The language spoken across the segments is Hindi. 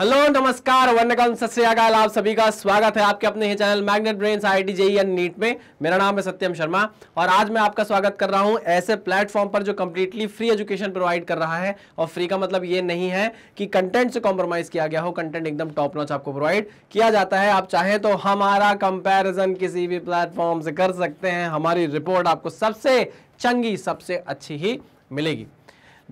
हेलो नमस्कार वर्णकम सत्याकाल आप सभी का स्वागत है आपके अपने ही channel magnet brain I T JEE and NEET में मेरा नाम है सत्यम शर्मा और आज मैं आपका स्वागत कर रहा हूं ऐसे प्लेटफॉर्म पर जो कम्प्लीटली फ्री एजुकेशन प्रोवाइड कर रहा है और फ्री का मतलब ये नहीं है कि कंटेंट से कॉम्प्रोमाइज किया गया हो कंटेंट एकदम टॉप नॉच आपको प्रोवाइड किया जाता है आप चाहें तो हमारा कंपेरिजन किसी भी प्लेटफॉर्म से कर सकते हैं हमारी रिपोर्ट आपको सबसे चंगी सबसे अच्छी ही मिलेगी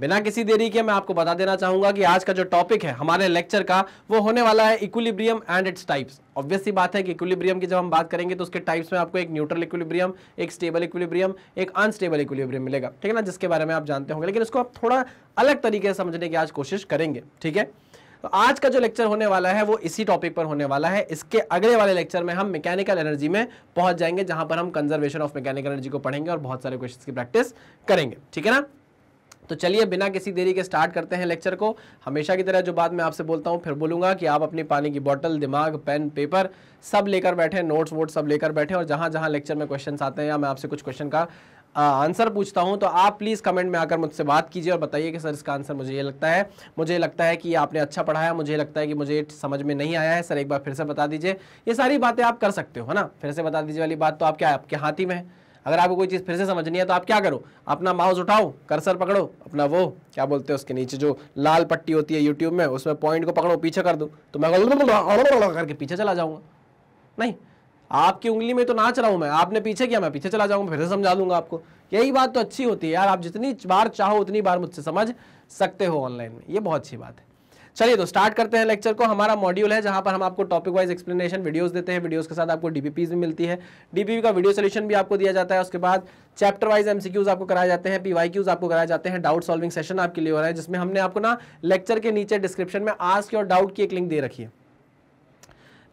बिना किसी देरी के मैं आपको बता देना चाहूंगा कि आज का जो टॉपिक है हमारे लेक्चर का वो होने वाला है equilibrium and its types obvious सी बात है कि इक्विलिब्रियम की जब हम बात करेंगे तो उसके टाइप्स में आपको एक न्यूट्रल इक्विलिब्रियम एक स्टेबल इक्विलिब्रियम एक अनस्टेबल इक्विलिब्रियम मिलेगा ठीक है ना जिसके बारे में आप जानते होंगे लेकिन उसको आप थोड़ा अलग तरीके से समझने की आज कोशिश करेंगे ठीक है तो आज का जो लेक्चर होने वाला है वो इसी टॉपिक पर होने वाला है इसके अगले वाले लेक्चर में हम मैकेनिकल एनर्जी में पहुंच जाएंगे जहां पर हम कंजर्वेशन ऑफ मैकेनिकल एनर्जी को पढ़ेंगे और बहुत सारे क्वेश्चंस की प्रैक्टिस करेंगे ठीक है ना तो चलिए बिना किसी देरी के स्टार्ट करते हैं लेक्चर को हमेशा की तरह जो बात मैं आपसे बोलता हूँ फिर बोलूँगा कि आप अपनी पानी की बॉटल दिमाग पेन पेपर सब लेकर बैठे नोट्स वोट्स सब लेकर बैठे और जहाँ जहाँ लेक्चर में क्वेश्चन आते हैं या मैं आपसे कुछ क्वेश्चन का आंसर पूछता हूं तो आप प्लीज़ कमेंट में आकर मुझसे बात कीजिए और बताइए कि सर इसका आंसर मुझे ये लगता है मुझे लगता है कि आपने अच्छा पढ़ाया मुझे लगता है कि मुझे समझ में नहीं आया है सर एक बार फिर से बता दीजिए ये सारी बातें आप कर सकते हो है ना फिर से बता दीजिए वाली बात तो आपके आपके हाथ ही में है अगर आपको कोई चीज़ फिर से समझनी है तो आप क्या करो अपना माउस उठाओ कर्सर पकड़ो अपना वो क्या बोलते हैं उसके नीचे जो लाल पट्टी होती है यूट्यूब में उसमें पॉइंट को पकड़ो पीछे कर दो तो मैं करके पीछे चला जाऊँगा नहीं आपकी उंगली में तो नाच रहा हूँ मैं आपने पीछे किया मैं पीछे चला जाऊँगा फिर से समझा दूंगा आपको यही बात तो अच्छी होती है यार आप जितनी बार चाहो उतनी बार मुझसे समझ सकते हो ऑनलाइन में ये बहुत अच्छी बात है चलिए तो स्टार्ट करते हैं लेक्चर को हमारा मॉड्यूल है जहां पर हम आपको टॉपिक वाइज एक्सप्लेनेशन वीडियोस देते हैं वीडियोस के साथ आपको डीपीपीज भी मिलती है डीपीपी का वीडियो सोल्यूशन भी आपको दिया जाता है उसके बाद चैप्टर वाइज एमसीक्यूज आपको कराए जाते हैं पीवाईक्यूज आपको कराए जाते हैं डाउट सॉल्विंग सेशन आपके लिए हो रहा है जिसमें हमने आपको ना लेक्चर के नीचे डिस्क्रिप्शन में आस्क योर डाउट की एक लिंक दे रखी है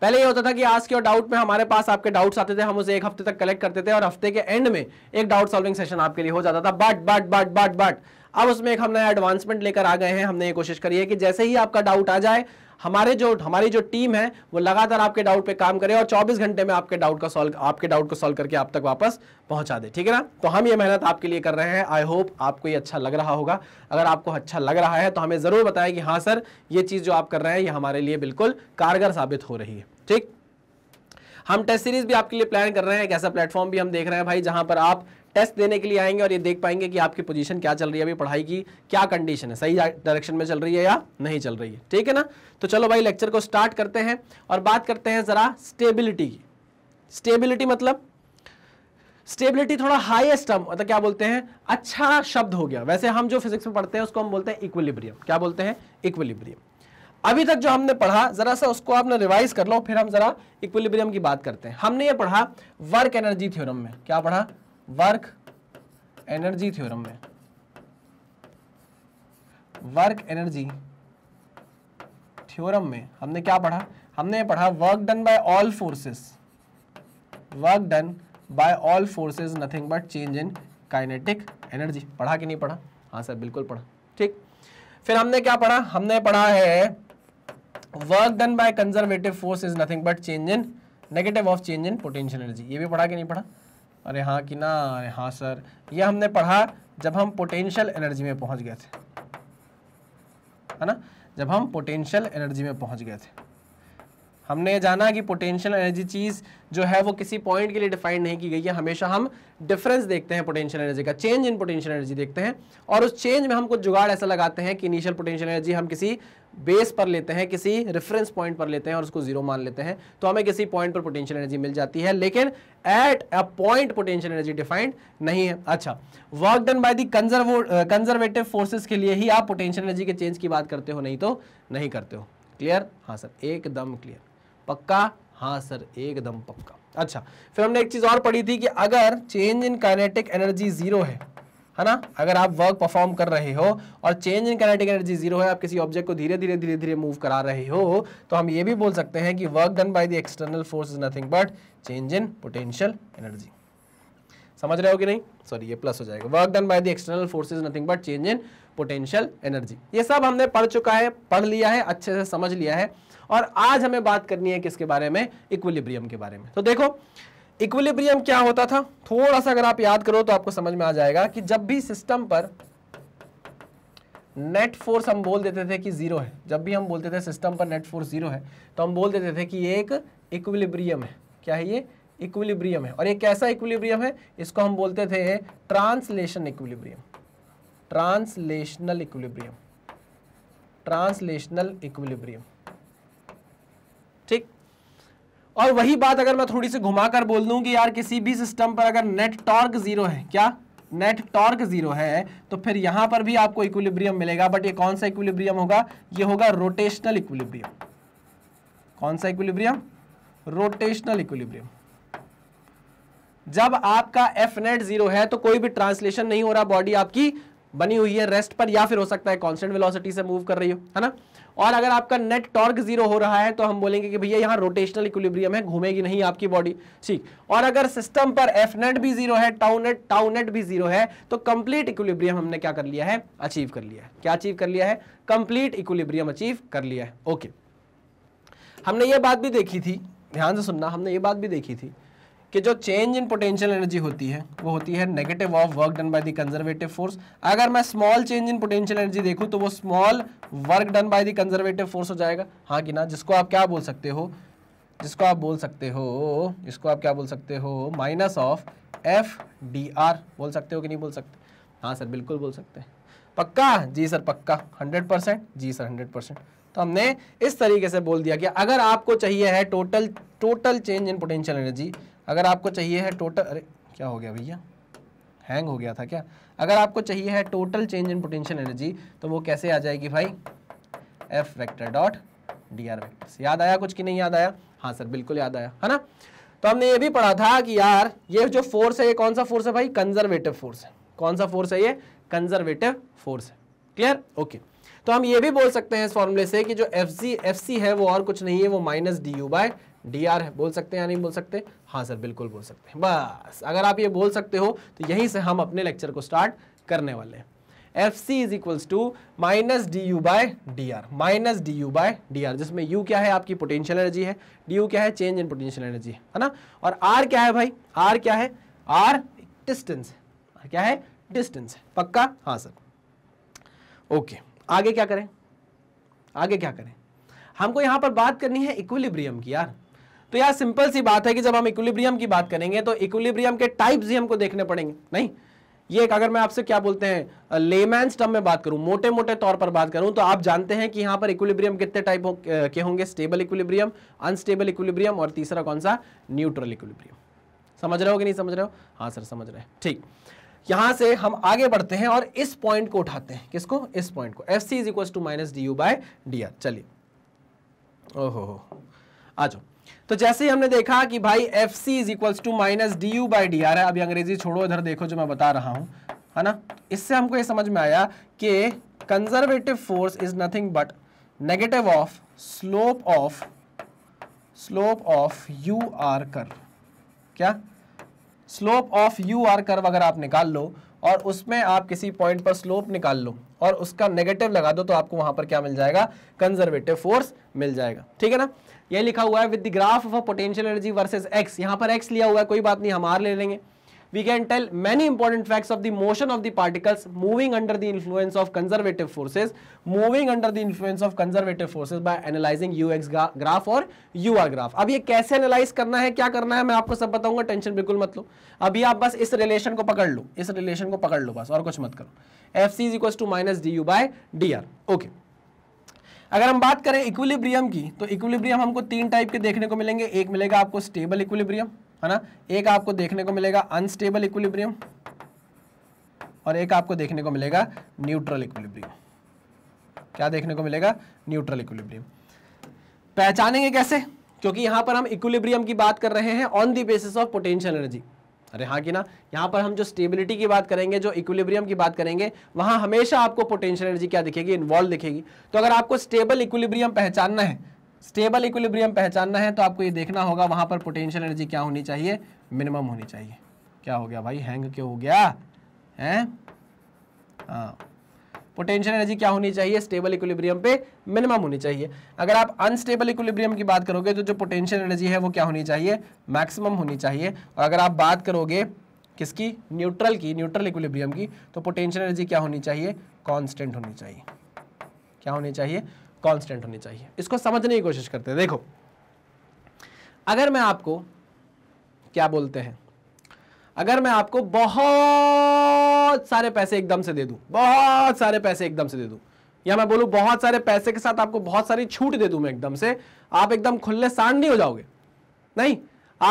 पहले ये होता था कि आज के और डाउट में हमारे पास आपके डाउट्स आते थे हम उसे एक हफ्ते तक कलेक्ट करते थे और हफ्ते के एंड में एक डाउट सॉल्विंग सेशन आपके लिए हो जाता था but but but but but अब उसमें एक हम नया एडवांसमेंट लेकर आ गए हैं हमने ये कोशिश करी है कि जैसे ही आपका डाउट आ जाए हमारे जो हमारी जो टीम है वो लगातार आपके डाउट पे काम करे और 24 घंटे में आपके डाउट का सॉल्व आपके डाउट को सॉल्व करके आप तक वापस पहुंचा दे ठीक है ना तो हम ये मेहनत आपके लिए कर रहे हैं आई होप आपको ये अच्छा लग रहा होगा अगर आपको अच्छा लग रहा है तो हमें ज़रूर बताएं कि हाँ सर ये चीज़ जो आप कर रहे हैं ये हमारे लिए बिल्कुल कारगर साबित हो रही है ठीक हम टेस्ट सीरीज भी आपके लिए प्लान कर रहे हैं एक ऐसा प्लेटफॉर्म भी हम देख रहे हैं भाई जहां पर आप टेस्ट देने के लिए आएंगे और ये देख पाएंगे कि आपकी पोजीशन क्या चल रही है अभी पढ़ाई की क्या कंडीशन है सही डायरेक्शन में चल रही है या नहीं चल रही है ठीक है ना तो चलो भाई लेक्चर को स्टार्ट करते हैं और बात करते हैं ज़रा स्टेबिलिटी की स्टेबिलिटी मतलब स्टेबिलिटी थोड़ा हाईएस्ट टर्म मतलब क्या बोलते हैं अच्छा शब्द हो गया वैसे हम जो फिजिक्स में पढ़ते हैं उसको हम बोलते हैं इक्विलिब्रियम क्या बोलते हैं इक्विलिब्रियम अभी तक जो हमने पढ़ा जरा सा उसको आपने रिवाइज कर लो फिर हम जरा इक्विलिब्रियम की बात करते हैं हमने ये पढ़ा वर्क एनर्जी थ्योरम में क्या पढ़ा वर्क एनर्जी थ्योरम में वर्क एनर्जी थ्योरम में हमने क्या पढ़ा हमने पढ़ा work done by all forces work done by all forces nothing but change in kinetic energy पढ़ा कि नहीं पढ़ा हाँ सर बिल्कुल पढ़ा ठीक फिर हमने क्या पढ़ा हमने पढ़ा है work done by conservative force is nothing but change in negative of change in potential energy ये भी पढ़ा कि नहीं पढ़ा अरे हाँ कि ना अरे हाँ सर ये हमने पढ़ा जब हम पोटेंशियल एनर्जी में पहुंच गए थे है ना जब हम पोटेंशियल एनर्जी में पहुंच गए थे हमने जाना कि पोटेंशियल एनर्जी चीज़ जो है वो किसी पॉइंट के लिए डिफाइंड नहीं की गई है हमेशा हम डिफरेंस देखते हैं पोटेंशियल एनर्जी का चेंज इन पोटेंशियल एनर्जी देखते हैं और उस चेंज में हम कुछ जुगाड़ ऐसा लगाते हैं कि इनिशियल पोटेंशियल एनर्जी हम किसी बेस पर लेते हैं किसी रेफरेंस पॉइंट पर लेते हैं और उसको जीरो मान लेते हैं तो हमें किसी पॉइंट पर पोटेंशियल एनर्जी मिल जाती है लेकिन at a point potential energy defined नहीं है अच्छा work done by the conservative forces के लिए ही आप पोटेंशियल एनर्जी के चेंज की बात करते हो नहीं तो नहीं करते हो क्लियर हाँ सर एकदम क्लियर पक्का हाँ सर एकदम पक्का अच्छा फिर हमने एक चीज़ और पढ़ी थी कि अगर change in kinetic energy zero है है ना अगर आप वर्क परफॉर्म कर रहे हो और change in kinetic energy zero है आप किसी ऑब्जेक्ट को धीरे धीरे धीरे धीरे मूव करा रहे हो तो हम ये भी बोल सकते हैं कि work done by the external force is nothing but change in potential energy समझ रहे हो कि नहीं सॉरी ये प्लस हो जाएगा work done by the external force is nothing but change in potential energy ये सब हमने पढ़ चुका है पढ़ लिया है अच्छे से समझ लिया है और आज हमें बात करनी है किसके बारे में इक्विलिब्रियम के बारे में तो देखो इक्विलिब्रियम क्या होता था थोड़ा सा अगर आप याद करो तो आपको समझ में आ जाएगा कि जब भी सिस्टम पर नेट फोर्स हम बोल देते थे कि जीरो है जब भी हम बोलते थे सिस्टम पर नेट फोर्स जीरो है तो हम बोल देते थे कि एक इक्विलिब्रियम है क्या है ये इक्विलिब्रियम है और ये कैसा इक्विलिब्रियम है इसको हम बोलते थे translation equilibrium translational equilibrium translational equilibrium ठीक और वही बात अगर मैं थोड़ी सी घुमाकर बोल दूं कि यार किसी भी सिस्टम पर अगर नेट टॉर्क जीरो है क्या नेट टॉर्क जीरो है तो फिर यहां पर भी आपको इक्विलिब्रियम मिलेगा बट ये कौन सा इक्विलिब्रियम होगा ये होगा रोटेशनल इक्विलिब्रियम कौन सा इक्विलिब्रियम रोटेशनल इक्विलिब्रियम जब आपका एफ नेट जीरो है तो कोई भी ट्रांसलेशन नहीं हो रहा बॉडी आपकी बनी हुई है रेस्ट पर या फिर हो सकता है कांस्टेंट वेलोसिटी से मूव कर रही हो है ना और अगर आपका नेट टॉर्क जीरो हो रहा है तो हम बोलेंगे कि भैया यहाँ रोटेशनल इक्विलिब्रियम है घूमेगी नहीं आपकी बॉडी ठीक और अगर सिस्टम पर एफ नेट भी जीरो है टाउ नेट टाउ नेट भी जीरो है तो कंप्लीट इक्विलिब्रियम हमने क्या कर लिया है अचीव कर लिया है क्या अचीव कर लिया है कंप्लीट इक्विलिब्रियम अचीव कर लिया है ओके हमने ये बात भी देखी थी ध्यान से सुनना हमने ये बात भी देखी थी कि जो चेंज इन पोटेंशियल एनर्जी होती है वो होती है negative of work done by the conservative force अगर मैं small change in potential energy देखूँ तो वो small work done by the conservative force हो जाएगा हाँ कि ना जिसको आप क्या बोल सकते हो जिसको आप बोल सकते हो इसको आप क्या बोल सकते हो minus of F D R बोल सकते हो कि नहीं बोल सकते हाँ सर बिल्कुल बोल सकते हैं पक्का जी सर पक्का हंड्रेड परसेंट जी सर हंड्रेड परसेंट तो हमने इस तरीके से बोल दिया कि अगर आपको चाहिए है total total change in potential energy अगर आपको चाहिए है टोटल अरे क्या हो गया भैया हैंग हो गया था क्या अगर आपको चाहिए है total change in potential energy तो वो कैसे आ जाएगी भाई F vector dot D R याद आया कुछ कि नहीं याद आया हाँ सर बिल्कुल याद आया है ना तो हमने ये भी पढ़ा था कि यार ये जो फोर्स है ये कौन सा फोर्स है भाई कंजर्वेटिव फोर्स है कौन सा फोर्स है ये कंजर्वेटिव फोर्स है क्लियर ओके तो हम ये भी बोल सकते हैं इस फॉर्मूले से कि जो एफ जी एफ सी है वो और कुछ नहीं है वो minus d u by d r है बोल सकते हैं या नहीं बोल सकते हाँ सर बिल्कुल बोल सकते हैं बस अगर आप ये बोल सकते हो तो यहीं से हम अपने लेक्चर को स्टार्ट करने वाले हैं F C is equals to minus d u by d r minus d u by d r जिसमें यू क्या है आपकी पोटेंशियल एनर्जी है डी यू क्या है चेंज इन पोटेंशियल एनर्जी है ना और आर क्या है भाई आर क्या है आर डिस्टेंस है क्या है डिस्टेंस है पक्का हाँ सर ओके आगे क्या करें आगे क्या करें हमको यहाँ पर बात करनी है इक्विलिब्रियम की यार तो यार सिंपल सी बात है कि जब हम इक्विलिब्रियम की बात करेंगे तो इक्विलिब्रियम के टाइप्स ही हमको देखने पड़ेंगे नहीं ये एक अगर मैं आपसे क्या बोलते हैं लेमैन स्टम में बात करूं मोटे मोटे तौर पर बात करूं तो आप जानते हैं कि यहां पर इक्विलिब्रियम कितने टाइप हो, के होंगे स्टेबल इक्विलिब्रियम अनस्टेबल इक्विलिब्रियम और तीसरा कौन सा न्यूट्रल इक्विलिब्रियम समझ रहे हो कि नहीं समझ रहे हो हाँ सर समझ रहे हैं ठीक यहां से हम आगे बढ़ते हैं और इस पॉइंट को उठाते हैं किसको इस पॉइंट को F C is equal to minus d u by d r चलिए ओहो आ जाओ तो जैसे ही हमने देखा कि भाई F C is equals to minus d you by d r है अभी अंग्रेजी छोड़ो इधर देखो जो मैं बता रहा हूं है ना इससे हमको ये समझ में आया कि conservative force is nothing but negative of slope of slope of u r कर क्या slope of u r curve अगर आप निकाल लो और उसमें आप किसी पॉइंट पर स्लोप निकाल लो और उसका नेगेटिव लगा दो तो आपको वहां पर क्या मिल जाएगा कंजर्वेटिव फोर्स मिल जाएगा ठीक है ना ये लिखा हुआ है with the graph of a potential energy versus x यहां पर एक्स लिया हुआ है कोई बात नहीं हमार ले लेंगे we can tell many important facts of the motion of the particles moving under the influence of conservative forces moving under the influence of conservative forces by analysing u x graph और यू आर ग्राफ अब ये कैसे एनालाइज करना है क्या करना है मैं आपको सब बताऊंगा टेंशन बिल्कुल मत लो अभी आप बस इस रिलेशन को पकड़ लो इस रिलेशन को पकड़ लो बस और कुछ मत करो F C is equal to minus d u by d r okay okay. अगर हम बात करें इक्विलिब्रियम की तो इक्विलिब्रियम हमको तीन टाइप के देखने को मिलेंगे एक मिलेगा आपको स्टेबल इक्विलिब्रियम है ना एक आपको देखने को मिलेगा अनस्टेबल इक्विलिब्रियम और एक आपको देखने को मिलेगा न्यूट्रल इक्विलिब्रियम क्या देखने को मिलेगा न्यूट्रल इक्विलिब्रियम पहचानेंगे कैसे क्योंकि यहां पर हम इक्विलिब्रियम की बात कर रहे हैं on the basis of potential energy अरे हाँ कि ना यहाँ पर हम जो स्टेबिलिटी की बात करेंगे जो इक्विलिब्रियम की बात करेंगे वहाँ हमेशा आपको पोटेंशियल एनर्जी क्या दिखेगी इन्वॉल्व दिखेगी तो अगर आपको स्टेबल इक्विलिब्रियम पहचानना है स्टेबल इक्विलिब्रियम पहचानना है तो आपको ये देखना होगा वहाँ पर पोटेंशियल एनर्जी क्या होनी चाहिए मिनिमम होनी चाहिए क्या हो गया भाई हैंग क्यों हो गया हैं हाँ पोटेंशियल एनर्जी क्या होनी चाहिए स्टेबल इक्विलिब्रियम पे मिनिमम होनी चाहिए अगर आप अनस्टेबल इक्विलिब्रियम की बात करोगे तो जो पोटेंशियल एनर्जी है वो क्या होनी चाहिए मैक्सिमम होनी चाहिए और अगर आप बात करोगे किसकी न्यूट्रल की न्यूट्रल इक्विलिब्रियम की तो पोटेंशियल एनर्जी क्या होनी चाहिए कॉन्स्टेंट होनी चाहिए क्या होनी चाहिए कॉन्स्टेंट होनी चाहिए इसको समझने की कोशिश करते हैं देखो अगर मैं आपको क्या बोलते हैं अगर मैं आपको बहुत बहुत सारे पैसे एकदम से दे दू बहुत सारे पैसे एकदम से दे दू या मैं बोलू बहुत सारे पैसे के साथ आपको बहुत सारी छूट दे दू मैं एकदम से आप एकदम खुले सांड नहीं हो जाओगे नहीं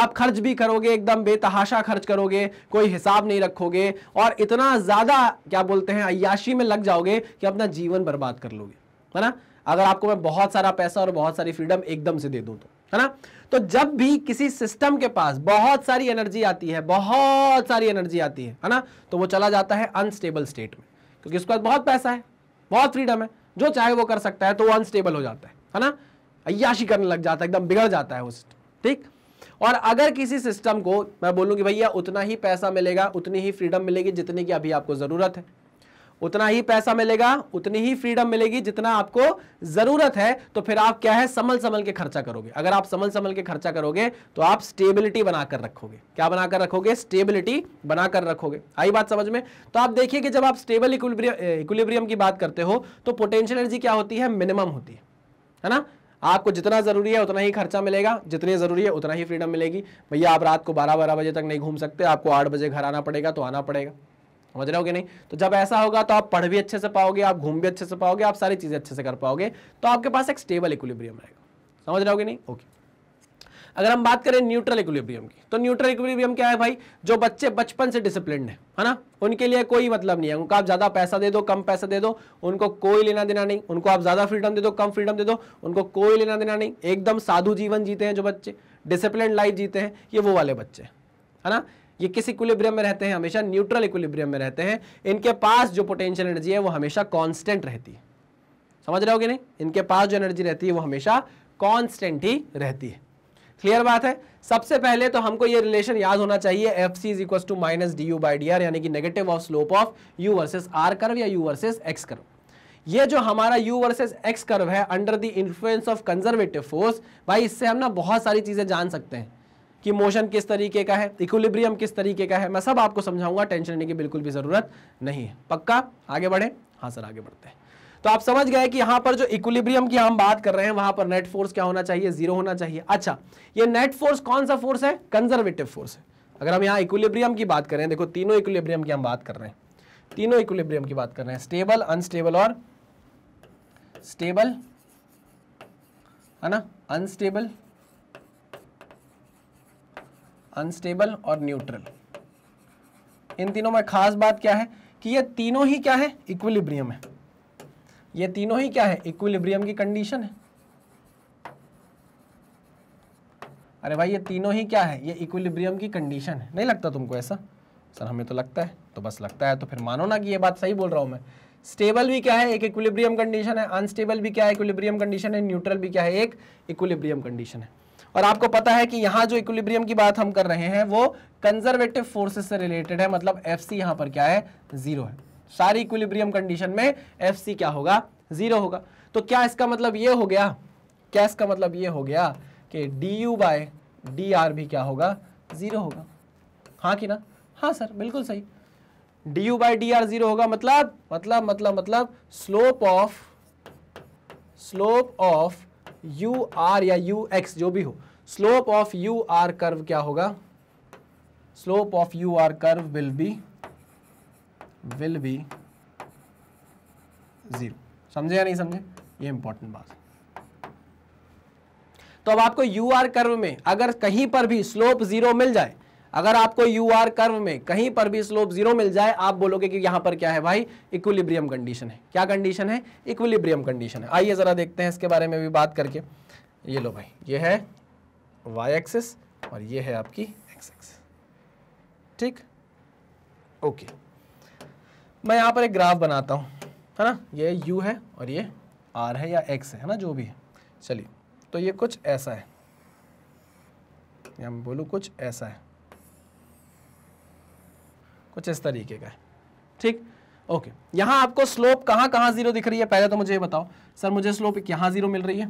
आप खर्च भी करोगे एकदम बेतहाशा खर्च करोगे कोई हिसाब नहीं रखोगे और इतना ज़्यादा क्या बोलते हैं अयाशी में लग जाओगे कि अपना जीवन बर्बाद कर लोगे है ना अगर आपको मैं बहुत सारा पैसा और बहुत सारी फ्रीडम एकदम से दे दूँ तो है ना तो जब भी किसी सिस्टम के पास बहुत सारी एनर्जी आती है बहुत सारी एनर्जी आती है है ना तो वो चला जाता है अनस्टेबल स्टेट में क्योंकि उसके पास बहुत पैसा है बहुत फ्रीडम है जो चाहे वो कर सकता है तो वो अनस्टेबल हो जाता है है ना अयाशी करने लग जाता है एकदम बिगड़ जाता है वो सिस्टम ठीक और अगर किसी सिस्टम को मैं बोलूँ कि भैया उतना ही पैसा मिलेगा उतनी ही फ्रीडम मिलेगी जितनी की अभी आपको ज़रूरत है उतना ही पैसा मिलेगा उतनी ही फ्रीडम मिलेगी जितना आपको जरूरत है तो फिर आप क्या है समल समल के खर्चा करोगे अगर आप समल संभल के खर्चा करोगे तो आप स्टेबिलिटी बनाकर रखोगे क्या बनाकर रखोगे स्टेबिलिटी बनाकर रखोगे आई बात समझ में तो आप देखिए कि जब आप स्टेबल इक्विलिब्रियम की बात करते हो तो पोटेंशियल एनर्जी क्या होती है मिनिमम होती है है ना आपको जितना ज़रूरी है उतना ही खर्चा मिलेगा जितनी ज़रूरी है उतना ही फ्रीडम मिलेगी भैया आप रात को बारह बारह बजे तक नहीं घूम सकते आपको आठ बजे घर आना पड़ेगा तो आना पड़ेगा समझ रहे हो कि नहीं तो जब ऐसा होगा तो आप पढ़ भी अच्छे से पाओगे आप घूम भी अच्छे से पाओगे आप सारी चीज़ें अच्छे से कर पाओगे तो आपके पास एक स्टेबल इक्विलिब्रियम आएगा समझ रहे हो कि नहीं ओके अगर हम बात करें न्यूट्रल इक्विलिब्रियम की तो न्यूट्रल इक्विलिब्रियम क्या है भाई जो बच्चे बचपन से डिसिप्लिन है है ना उनके लिए कोई मतलब नहीं है उनको आप ज़्यादा पैसा दे दो कम पैसा दे दो उनको कोई लेना देना नहीं उनको आप ज़्यादा फ्रीडम दे दो कम फ्रीडम दे दो उनको कोई लेना देना नहीं एकदम साधु जीवन जीते हैं जो बच्चे डिसिप्लिन लाइफ जीते हैं ये वो वाले बच्चे है ना ये किस इक्विलिब्रियम में रहते हैं हमेशा न्यूट्रल इक्विलिब्रियम में रहते हैं इनके पास जो पोटेंशियल एनर्जी है वो हमेशा कॉन्स्टेंट रहती है समझ रहे हो नहीं इनके पास जो एनर्जी रहती है वो हमेशा कॉन्स्टेंट ही रहती है क्लियर बात है सबसे पहले तो हमको ये रिलेशन याद होना चाहिए F C is equal to minus d you by d r यानी कि negative of slope of u versus r curve या यू वर्सेस एक्स कर्व ये जो हमारा u वर्सेस x कर्व है under the influence of conservative force भाई इससे हम ना बहुत सारी चीज़ें जान सकते हैं कि मोशन किस तरीके का है इक्विलिब्रियम किस तरीके का है मैं सब आपको समझाऊंगा टेंशन लेने की बिल्कुल भी ज़रूरत नहीं है पक्का आगे बढ़े हाँ सर आगे बढ़ते हैं तो आप समझ गए कि यहां पर जो इक्विलिब्रियम की हम बात कर रहे हैं वहां पर नेट फोर्स क्या होना चाहिए जीरो होना चाहिए अच्छा ये नेट फोर्स कौन सा फोर्स है कंजर्वेटिव फोर्स है अगर हम यहाँ इक्विलिब्रियम की बात करें देखो तीनों इक्विलिब्रियम की हम बात कर रहे हैं तीनों इक्विलिब्रियम की बात कर रहे हैं स्टेबल अनस्टेबल और स्टेबल है ना अनस्टेबल अनस्टेबल और न्यूट्रल इन तीनों में खास बात क्या है कि ये तीनों ही क्या है इक्विलिब्रियम है ये तीनों ही क्या है इक्विलिब्रियम की कंडीशन है अरे भाई ये तीनों ही क्या है ये इक्विलिब्रियम की कंडीशन है नहीं लगता तुमको ऐसा सर हमें तो लगता है तो बस लगता है तो फिर मानो ना कि ये बात सही बोल रहा हूं मैं स्टेबल भी क्या है एक इक्विलिब्रियम कंडीशन है अनस्टेबल भी क्या है इक्विलिब्रियम कंडीशन है न्यूट्रल भी क्या है एक इक्विलिब्रियम कंडीशन है और आपको पता है कि यहां जो इक्विलिब्रियम की बात हम कर रहे हैं वो कंजर्वेटिव फोर्सेस से रिलेटेड है मतलब एफ सी यहां पर क्या है जीरो है सारी इक्विलिब्रियम कंडीशन में एफ सी क्या होगा जीरो होगा तो क्या इसका मतलब ये हो गया क्या इसका मतलब ये हो गया कि d u by d r भी क्या होगा जीरो होगा हाँ कि ना हाँ सर बिल्कुल सही d you by d r zero होगा मतलब मतलब मतलब मतलब slope of slope of u r या यू एक्स जो भी हो slope of u r curve क्या होगा slope of u r curve will be will be zero समझे या नहीं समझे ये इंपॉर्टेंट बात है तो अब आपको यू आर कर्व में अगर कहीं पर भी स्लोप जीरो मिल जाए अगर आपको यू आर कर्व में कहीं पर भी स्लोप जीरो मिल जाए आप बोलोगे कि यहाँ पर क्या है भाई इक्विलिब्रियम कंडीशन है क्या कंडीशन है इक्विलिब्रियम कंडीशन है आइए ज़रा देखते हैं इसके बारे में भी बात करके ये लो भाई ये है वाई एक्सिस और ये है आपकी एक्स एक्स ठीक ओके मैं यहाँ पर एक ग्राफ बनाता हूँ है ना ये यू है और ये आर है या एक्स है, है ना जो भी है चलिए तो ये कुछ ऐसा है या मैं कुछ ऐसा है कुछ इस तरीके का है ठीक ओके यहां आपको स्लोप कहाँ कहाँ जीरो दिख रही है पहले तो मुझे ये बताओ सर मुझे स्लोप यहां जीरो मिल रही है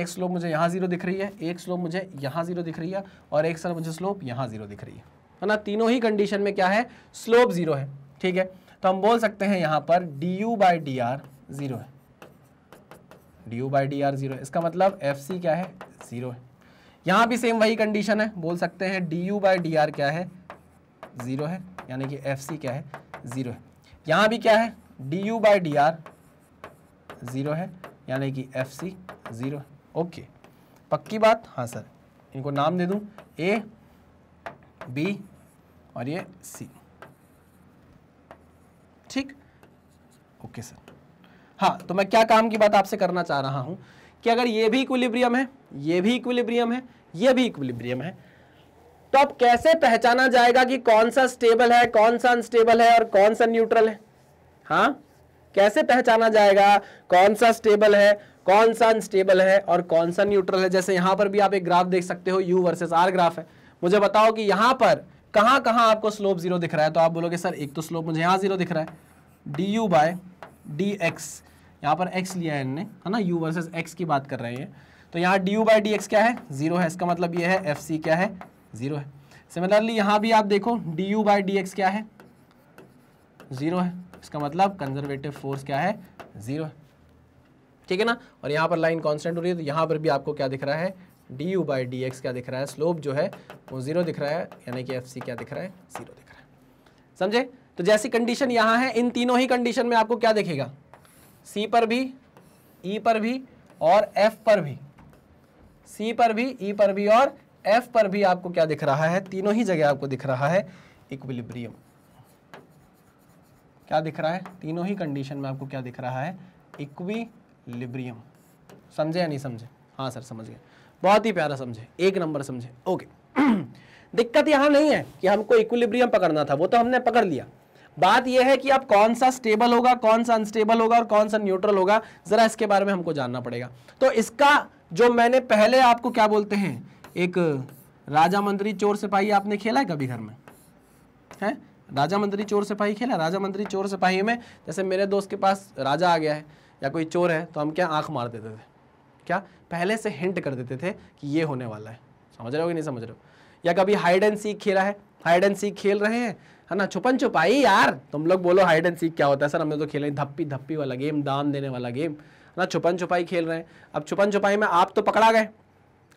एक स्लोप मुझे यहां जीरो दिख रही है एक स्लोप मुझे यहां जीरो दिख रही है और एक सर मुझे स्लोप यहां जीरो दिख रही है है ना तीनों ही कंडीशन में क्या है स्लोप जीरो है ठीक है तो हम बोल सकते हैं यहां पर d you by d r zero है d you by d r zero इसका मतलब एफ सी क्या है जीरो है यहां भी सेम वही कंडीशन है बोल सकते हैं d you by d r क्या है ज़ीरो है यानी कि एफ सी क्या है ज़ीरो है यहाँ भी क्या है d you by d r zero है यानी कि एफ सी ज़ीरो है ओके पक्की बात हाँ सर इनको नाम दे दूँ ए बी और ये सी ठीक ओके सर हाँ तो मैं क्या काम की बात आपसे करना चाह रहा हूँ कि अगर ये भी इक्विलिब्रियम है ये भी इक्विलिब्रियम है ये भी इक्विलिब्रियम है तो अब कैसे पहचाना जाएगा कि कौन सा स्टेबल है कौन सा अनस्टेबल है और कौन सा न्यूट्रल है हाँ कैसे पहचाना जाएगा कौन सा स्टेबल है कौन सा अनस्टेबल है और कौन सा न्यूट्रल है जैसे यहां पर भी आप एक ग्राफ देख सकते हो यू वर्सेस आर ग्राफ है मुझे बताओ कि यहां पर कहां कहां आपको स्लोप जीरो दिख रहा है तो आप बोलोगे सर एक तो स्लोप मुझे यहां जीरो दिख रहा है d u by d x यहां पर एक्स लिया है इनने है ना यू वर्सेज एक्स की बात कर रहे हैं तो यहाँ d you by D x क्या है जीरो है इसका मतलब ये है एफ सी क्या है ज़ीरो है सिमिलरली यहाँ भी आप देखो d you by D x क्या है ज़ीरो है इसका मतलब कंजर्वेटिव फोर्स क्या है ज़ीरो है ठीक है ना और यहाँ पर लाइन कांस्टेंट हो रही है तो यहाँ पर भी आपको क्या दिख रहा है d you by D x क्या दिख रहा है स्लोप जो है वो ज़ीरो दिख रहा है यानी कि एफ सी क्या दिख रहा है ज़ीरो दिख रहा है समझे तो जैसी कंडीशन यहाँ है इन तीनों ही कंडीशन में आपको क्या दिखेगा सी पर भी ई e पर भी और एफ पर भी सी पर भी ई e पर भी और एफ पर भी आपको क्या दिख रहा है तीनों ही जगह आपको दिख रहा है इक्विलिब्रियम क्या दिख रहा है तीनों ही कंडीशन में आपको क्या दिख रहा है इक्विलिब्रियम समझे या नहीं समझे हाँ सर समझ गए बहुत ही प्यारा समझे एक नंबर समझे ओके दिक्कत यहां नहीं है कि हमको इक्विलिब्रियम पकड़ना था वो तो हमने पकड़ लिया बात यह है कि आप कौन सा स्टेबल होगा कौन सा अनस्टेबल होगा और कौन सा न्यूट्रल होगा जरा इसके बारे में हमको जानना पड़ेगा तो इसका जो मैंने पहले आपको क्या बोलते हैं एक राजा मंत्री चोर सिपाही आपने खेला है कभी घर में है राजा मंत्री चोर सिपाही खेला राजा मंत्री चोर सिपाही में जैसे मेरे दोस्त के पास राजा आ गया है या कोई चोर है तो हम क्या आँख मार देते थे क्या पहले से हिंट कर देते थे कि ये होने वाला है समझ रहे हो कि नहीं समझ रहे हो या कभी हाइड एंड सीख खेला है हाइड एंड सीख खेल रहे हैं है ना छुपन छुपाई यार तुम लोग बोलो हाइड एंड सीख क्या होता है सर हमने तो खेला धप्पी धप्पी वाला गेम दाम देने वाला गेम है ना छुपन छुपाई खेल रहे हैं अब छुपन छुपाई में आप तो पकड़ा गए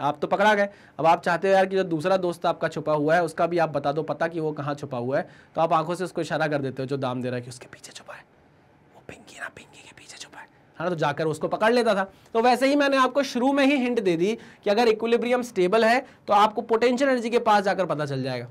आप तो पकड़ा गए अब आप चाहते हो यार कि जो दूसरा दोस्त आपका छुपा हुआ है उसका भी आप बता दो पता कि वो कहाँ छुपा हुआ है तो आप आंखों से उसको इशारा कर देते हो जो दाम दे रहा है कि उसके पीछे छुपा है वो पिंकी ना पिंकी के पीछे छुपा है है ना तो जाकर उसको पकड़ लेता था तो वैसे ही मैंने आपको शुरू में ही हिंट दे दी कि अगर इक्विलिब्रियम स्टेबल है तो आपको पोटेंशियल एनर्जी के पास जाकर पता चल जाएगा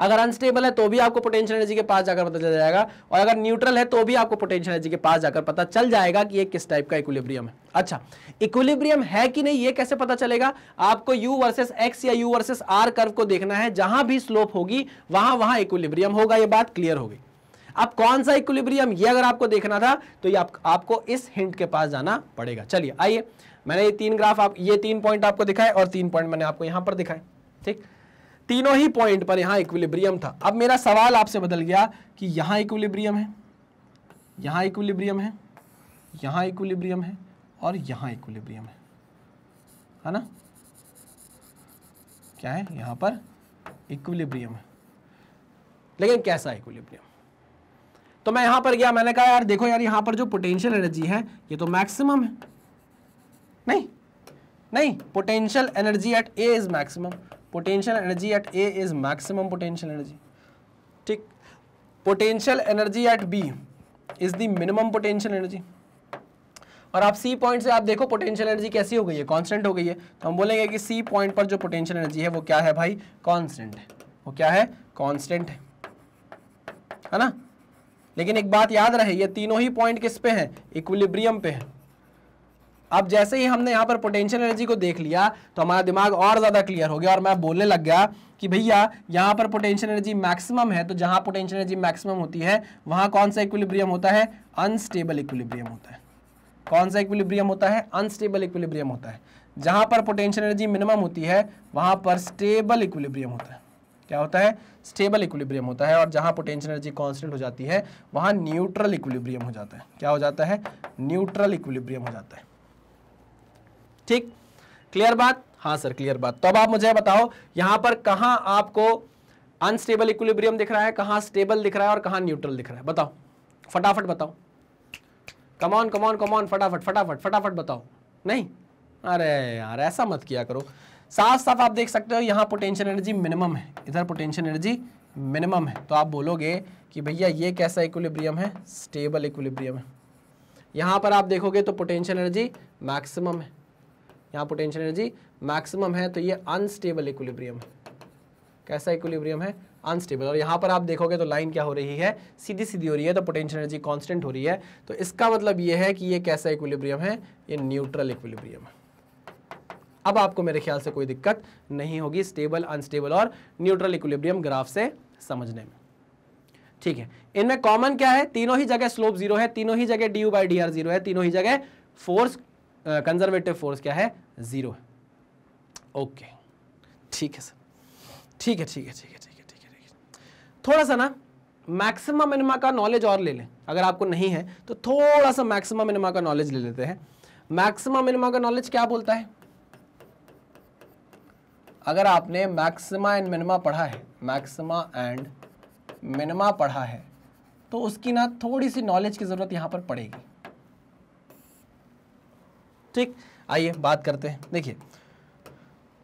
अगर अनस्टेबल है तो भी आपको पोटेंशियल एनर्जी के पास जाकर पता चल जाएगा और अगर न्यूट्रल है तो भी आपको पोटेंशियल एनर्जी के पास जाकर पता चल जाएगा कि ये किस टाइप का इक्विलिब्रियम है अच्छा इक्विलिब्रियम है कि नहीं ये कैसे पता चलेगा आपको u वर्सेस x या u वर्सेस r कर्व को देखना है जहां भी स्लोप होगी वहां वहां इक्विलिब्रियम होगा ये बात क्लियर होगी अब कौन सा इक्विलिब्रियम ये अगर आपको देखना था तो ये आप, आपको इस हिंट के पास जाना पड़ेगा चलिए आइए मैंने ये तीन ग्राफ आप ये तीन पॉइंट आपको दिखाए और तीन पॉइंट मैंने आपको यहां पर दिखाए ठीक तीनों ही पॉइंट पर यहां इक्विलिब्रियम था अब मेरा सवाल आपसे बदल गया कि यहां इक्विलिब्रियम है यहां इक्विलिब्रियम है यहां इक्विलिब्रियम है और यहां इक्विलिब्रियम है है ना क्या है यहां पर इक्विलिब्रियम है लेकिन कैसा इक्विलिब्रियम तो मैं यहां पर गया मैंने कहा यार देखो यार यहां पर जो पोटेंशियल एनर्जी है ये तो मैक्सिमम है नहीं नहीं potential energy at A is maximum potential energy at A is maximum potential energy ठीक potential energy at B is the minimum potential energy और आप सी पॉइंट से आप देखो पोटेंशियल एनर्जी कैसी हो गई है कांस्टेंट हो गई है तो हम बोलेंगे कि सी पॉइंट पर जो पोटेंशियल एनर्जी है वो क्या है भाई कांस्टेंट है वो क्या है कांस्टेंट है है ना लेकिन एक बात याद रहे ये तीनों ही पॉइंट किस पे हैं इक्विलिब्रियम पे है अब जैसे ही हमने यहाँ पर पोटेंशियल एनर्जी को देख लिया तो हमारा दिमाग और ज़्यादा क्लियर हो गया और मैं बोलने लग गया कि भैया यहाँ पर पोटेंशियल एनर्जी मैक्सिमम है तो जहाँ पोटेंशियल एनर्जी मैक्सिमम होती है वहाँ कौन सा इक्विलिब्रियम होता है अनस्टेबल इक्विलिब्रियम होता है कौन सा इक्विलिब्रियम होता है अनस्टेबल इक्विलिब्रियम होता है जहाँ पर पोटेंशियल एनर्जी मिनिमम होती है वहाँ पर स्टेबल इक्विलिब्रियम होता है क्या होता है स्टेबल इक्विलिब्रियम होता है और जहाँ पोटेंशियल एनर्जी कॉन्स्टेंट हो जाती है वहाँ न्यूट्रल इक्विलिब्रियम हो जाता है क्या हो जाता है न्यूट्रल इक्विलिब्रियम हो जाता है ठीक क्लियर बात हाँ सर क्लियर बात तो अब आप मुझे बताओ यहां पर कहा आपको अनस्टेबल इक्विलिब्रियम दिख रहा है कहां स्टेबल दिख रहा है और कहा न्यूट्रल दिख रहा है बताओ फटाफट बताओ कमॉन कमॉन कमॉन फटाफट फटाफट फटाफट बताओ नहीं अरे यार ऐसा मत किया करो साफ साफ आप देख सकते हो यहाँ पोटेंशियल एनर्जी मिनिमम है इधर पोटेंशियल एनर्जी मिनिमम है तो आप बोलोगे कि भैया ये कैसा इक्विलिब्रियम है स्टेबल इक्विलिब्रियम है यहाँ पर आप देखोगे तो पोटेंशियल एनर्जी मैक्सिमम है यहाँ पोटेंशियल एनर्जी मैक्सिमम है तो ये अनस्टेबल इक्विलिब्रियम है कैसा इक्विलिब्रियम है अनस्टेबल और यहाँ पर आप देखोगे तो लाइन क्या हो रही है सीधी सीधी हो रही है तो पोटेंशियल एनर्जी कॉन्स्टेंट हो रही है तो इसका मतलब ये है कि ये कैसा इक्विलिब्रियम है ये न्यूट्रल इक्विलिब्रियम है अब आपको मेरे ख्याल से कोई दिक्कत नहीं होगी स्टेबल अनस्टेबल और न्यूट्रल इक्विलिब्रियम ग्राफ से समझने में ठीक है इनमें कॉमन क्या है तीनों ही जगह स्लोप जीरो है तीनों ही जगह d you by d r zero है तीनों ही जगह फोर्स कंजर्वेटिव फोर्स क्या है ज़ीरो है ओके ठीक है सर ठीक है ठीक है ठीक है ठीक है ठीक है ठीक है थोड़ा सा ना मैक्सिमम मिनिमा का नॉलेज और ले लें अगर आपको नहीं है तो थोड़ा सा मैक्सिमम मिनिमा का नॉलेज ले लेते हैं मैक्सिमम मिनिमा का नॉलेज क्या बोलता है अगर आपने मैक्सिमा एंड मिनिमा पढ़ा है मैक्सिमा एंड मिनिमा पढ़ा है तो उसकी ना थोड़ी सी नॉलेज की ज़रूरत यहां पर पड़ेगी ठीक आइए बात करते हैं देखिए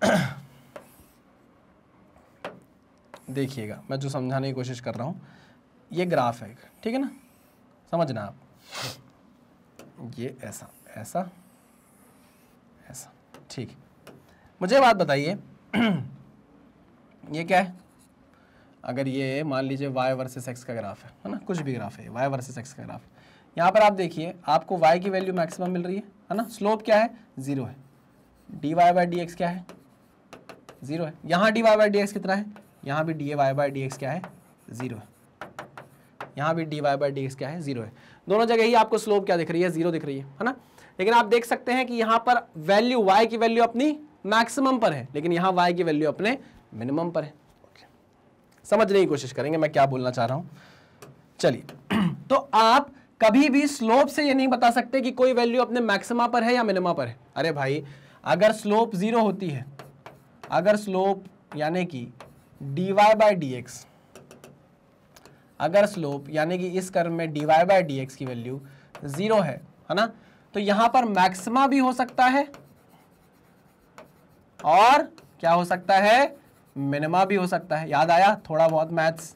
देखिएगा मैं जो समझाने की कोशिश कर रहा हूँ ये ग्राफ है ठीक है ना समझना आप ये ऐसा ऐसा ऐसा ठीक मुझे बात बताइए ये क्या है अगर ये मान लीजिए वाई वर्सेस एक्स का ग्राफ है है ना कुछ भी ग्राफ है वाई वर्सेस एक्स का ग्राफ यहाँ पर आप देखिए आपको वाई की वैल्यू मैक्सिमम मिल रही है है ना स्लोप क्या है जीरो है d y by D x क्या है जीरो है यहाँ d y by D x कितना है यहाँ भी d a y by D x क्या है जीरो है यहाँ भी d y by D x क्या है जीरो है दोनों जगह ही आपको स्लोप क्या दिख रही है जीरो दिख रही है है ना लेकिन आप देख सकते हैं कि यहाँ पर वैल्यू वाई की वैल्यू अपनी मैक्सिमम पर है लेकिन यहाँ वाई की वैल्यू अपने मिनिमम पर है समझने की कोशिश करेंगे मैं क्या बोलना चाह रहा हूँ चलिए तो आप कभी भी स्लोप से ये नहीं बता सकते कि कोई वैल्यू अपने मैक्सिमा पर है या मिनिमा पर है अरे भाई अगर स्लोप जीरो होती है अगर स्लोप यानी कि d y by D x अगर स्लोप यानी कि इस कर्म में d y by D x की वैल्यू ज़ीरो है है ना तो यहां पर मैक्सिमा भी हो सकता है और क्या हो सकता है मिनिमा भी हो सकता है याद आया थोड़ा बहुत मैथ्स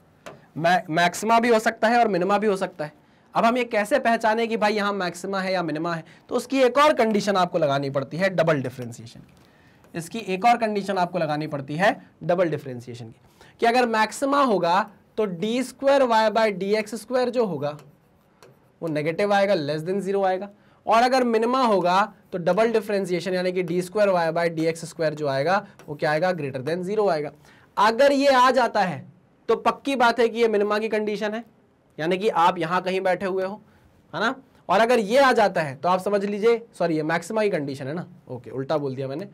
मैक्सिमा भी हो सकता है और मिनिमा भी हो सकता है अब हम ये कैसे पहचाने कि भाई यहाँ मैक्सिमा है या मिनिमा है तो उसकी एक और कंडीशन आपको लगानी पड़ती है डबल डिफ्रेंसिएशन की इसकी एक और कंडीशन आपको लगानी पड़ती है डबल डिफ्रेंसिएशन की कि अगर मैक्सिमा होगा तो d square y by d x square जो होगा वो नेगेटिव आएगा लेस देन जीरो आएगा और अगर मिनिमा होगा तो डबल डिफ्रेंसिएशन यानी कि d square y by D x square जो आएगा वो क्या आएगा ग्रेटर देन जीरो आएगा अगर ये आ जाता है तो पक्की बात है कि ये मिनिमा की कंडीशन है यानी कि आप यहाँ कहीं बैठे हुए हो है ना और अगर ये आ जाता है तो आप समझ लीजिए सॉरी ये मैक्सिमा की कंडीशन है ना ओके उल्टा बोल दिया मैंने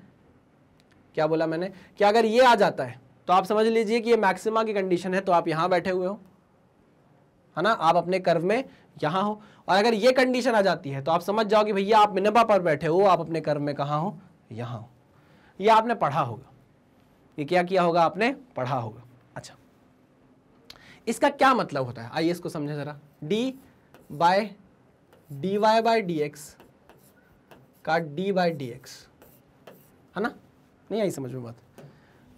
क्या बोला मैंने कि अगर ये आ जाता है तो आप समझ लीजिए कि ये मैक्सिमा की कंडीशन है तो आप यहाँ बैठे हुए हो है ना आप अपने कर्व में यहाँ हो और अगर ये कंडीशन आ जाती है तो आप समझ जाओ कि भैया आप मिनबा पर बैठे हो आप अपने कर्व में कहाँ हो यहाँ हो ये आपने पढ़ा होगा ये क्या किया होगा आपने पढ़ा होगा इसका क्या मतलब होता है आइए इसको समझे ज़रा d by d y by D x का डी बाई डी एक्स है ना नहीं आई समझ में बात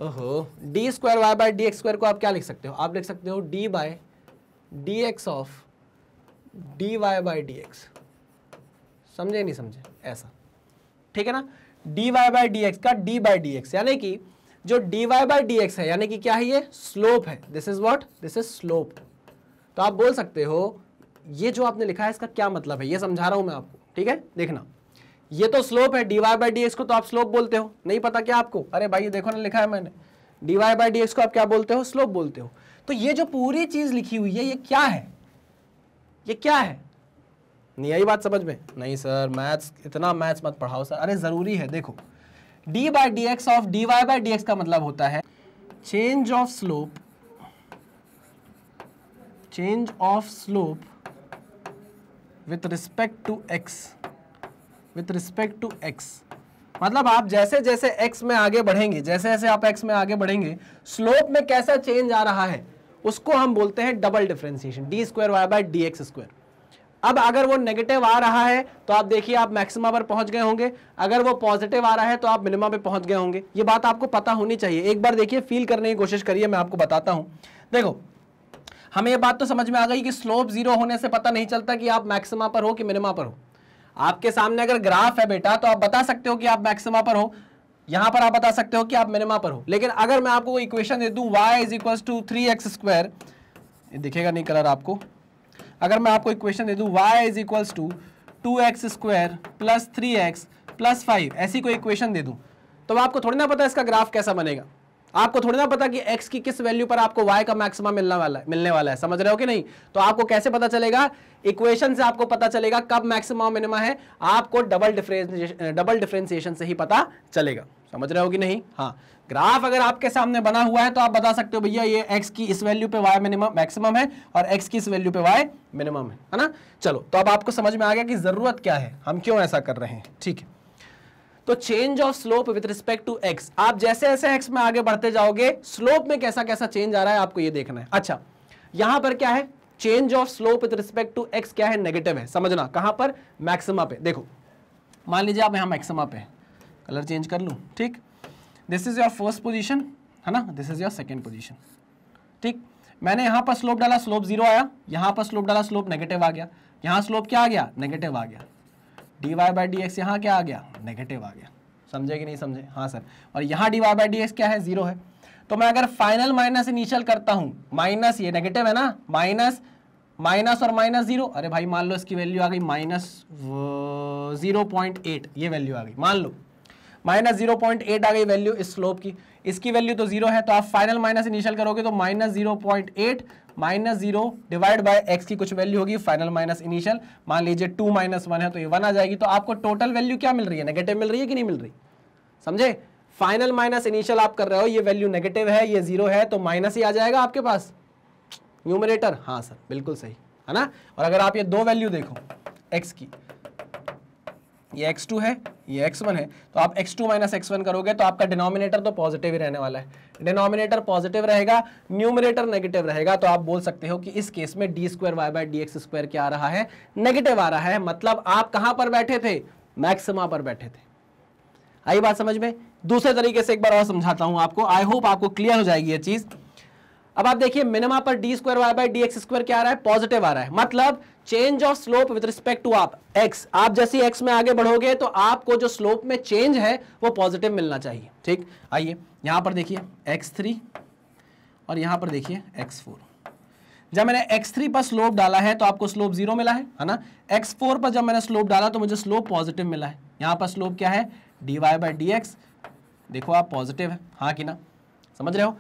ओहो d square y by D x square को आप क्या लिख सकते हो आप लिख सकते हो d by d x of d y by D x समझे नहीं समझे ऐसा ठीक है ना d y by D x का डी बाई डी एक्स यानी कि जो d y by D x है यानी कि क्या है ये स्लोप है this is what this is slope तो आप बोल सकते हो ये जो आपने लिखा है इसका क्या मतलब है ये समझा रहा हूं मैं आपको ठीक है देखना ये तो स्लोप है डीवाई बाई डी एक्स को तो आप स्लोप बोलते हो नहीं पता क्या आपको अरे भाई ये देखो ना लिखा है मैंने d y by D x को आप क्या बोलते हो स्लोप बोलते हो तो ये जो पूरी चीज लिखी हुई है ये क्या है ये क्या है नहीं आई बात समझ में नहीं सर मैथ्स इतना मैथ्स मत पढ़ाओ सर अरे ज़रूरी है देखो d by D x of d y by D x का मतलब होता है change of slope change of slope with respect to x with respect to x मतलब आप जैसे जैसे एक्स में आगे बढ़ेंगे जैसे जैसे आप एक्स में आगे बढ़ेंगे स्लोप में कैसा चेंज आ रहा है उसको हम बोलते हैं double differentiation d square y by D x square अब अगर वो नेगेटिव आ रहा है तो आप देखिए आप मैक्सिमा पर पहुंच गए होंगे अगर वो पॉजिटिव आ रहा है तो आप मिनिमा पे पहुंच गए होंगे ये बात आपको पता होनी चाहिए एक बार देखिए फील करने की कोशिश करिए मैं आपको बताता हूं देखो हमें ये बात तो समझ में आ गई कि स्लोप जीरो होने से पता नहीं चलता कि आप मैक्सिमा पर हो कि मिनिमा पर हो आपके सामने अगर ग्राफ है बेटा तो आप बता सकते हो कि आप मैक्सिमा पर हो यहां पर आप बता सकते हो कि आप मिनिमा पर हो लेकिन अगर मैं आपको इक्वेशन दे दू y is equal to three x square दिखेगा नहीं कलर आपको अगर मैं आपको इक्वेशन दे दू y is equals to two x square plus three x plus five ऐसी कोई इक्वेशन दे दूँ तो आपको थोड़ी ना पता इसका ग्राफ कैसा बनेगा आपको थोड़ी ना पता कि x की किस वैल्यू पर आपको y का मैक्सिमा मिलने वाला है मिलने वाला है समझ रहे हो कि नहीं तो आपको कैसे पता चलेगा इक्वेशन से आपको पता चलेगा कब मैक्सिमा मिनिमा है आपको डबल डिफ्रेंसिएशन डबल डिफ्रेंसिएशन से ही पता चलेगा समझ रहे हो कि नहीं हाँ ग्राफ अगर आपके सामने बना हुआ है तो आप बता सकते हो भैया ये एक्स की इस वैल्यू पे वाई मिनिमम मैक्सिमम है और एक्स की इस वैल्यू पे वाई मिनिमम है है ना चलो तो अब आपको समझ में आ गया कि ज़रूरत क्या है हम क्यों ऐसा कर रहे हैं ठीक है तो change of slope with respect to x आप जैसे जैसे एक्स में आगे बढ़ते जाओगे स्लोप में कैसा कैसा चेंज आ रहा है आपको ये देखना है अच्छा यहां पर क्या है change of slope with respect to x क्या है नेगेटिव है समझना कहां पर मैक्सिमा पे देखो मान लीजिए आप यहां मैक्सिमा पे हैं कलर चेंज कर लूँ ठीक this is your first position है ना this is your second position ठीक मैंने यहाँ पर स्लोप डाला स्लोप जीरो आया यहाँ पर स्लोप डाला स्लोप नेगेटिव आ गया यहाँ स्लोप क्या आ गया नेगेटिव आ गया d y by D x यहाँ क्या आ गया नेगेटिव आ गया समझे कि नहीं समझे हाँ सर और यहाँ d y by D x क्या है जीरो है तो मैं अगर फाइनल माइनस इनिशियल करता हूँ माइनस ये नेगेटिव है ना माइनस माइनस और माइनस जीरो अरे भाई मान लो इसकी वैल्यू आ गई माइनस जीरो पॉइंट एट ये वैल्यू आ गई मान लो माइनस जीरो पॉइंट एट आ गई वैल्यू इस स्लोप की इसकी वैल्यू तो जीरो है तो आप फाइनल माइनस इनिशियल करोगे तो minus zero point eight minus zero divide by x की कुछ वैल्यू होगी फाइनल माइनस इनिशियल मान लीजिए टू माइनस वन है तो ये वन आ जाएगी तो आपको टोटल वैल्यू क्या मिल रही है नेगेटिव मिल रही है कि नहीं मिल रही समझे फाइनल माइनस इनिशियल आप कर रहे हो ये वैल्यू नेगेटिव है ये जीरो है तो माइनस ही आ जाएगा आपके पास न्यूमरेटर हाँ सर बिल्कुल सही है ना और अगर आप ये दो वैल्यू देखो एक्स की ये x2 है ये x1 है तो आप x2 टू माइनस एक्स करोगे तो आपका डिनोमिनेटर तो पॉजिटिव ही रहने वाला है डिनोमिनेटर पॉजिटिव रहेगा न्यूमिनेटर नेगेटिव रहेगा तो आप बोल सकते हो कि इस केस में d square y by D x square क्या आ रहा है नेगेटिव आ रहा है मतलब आप कहां पर बैठे थे मैक्सिमा पर बैठे थे आई बात समझ में दूसरे तरीके से एक बार और समझाता हूं आपको आई होप आपको क्लियर हो जाएगी ये चीज़ अब आप देखिए मिनिमा पर d square y by D x square क्या आ रहा है पॉजिटिव आ रहा है मतलब change of slope with respect to आप एक्स आप जैसे एक्स में आगे बढ़ोगे तो आपको जो स्लोप में चेंज है वो पॉजिटिव मिलना चाहिए ठीक आइए यहां पर देखिए एक्स थ्री और यहां पर देखिए एक्स फोर जब मैंने एक्स थ्री पर स्लोप डाला है तो आपको स्लोप जीरो मिला है है ना फोर पर जब मैंने स्लोप डाला तो मुझे स्लोप पॉजिटिव मिला है यहां पर स्लोप क्या है d y by D x देखो आप पॉजिटिव है हाँ कि ना समझ रहे हो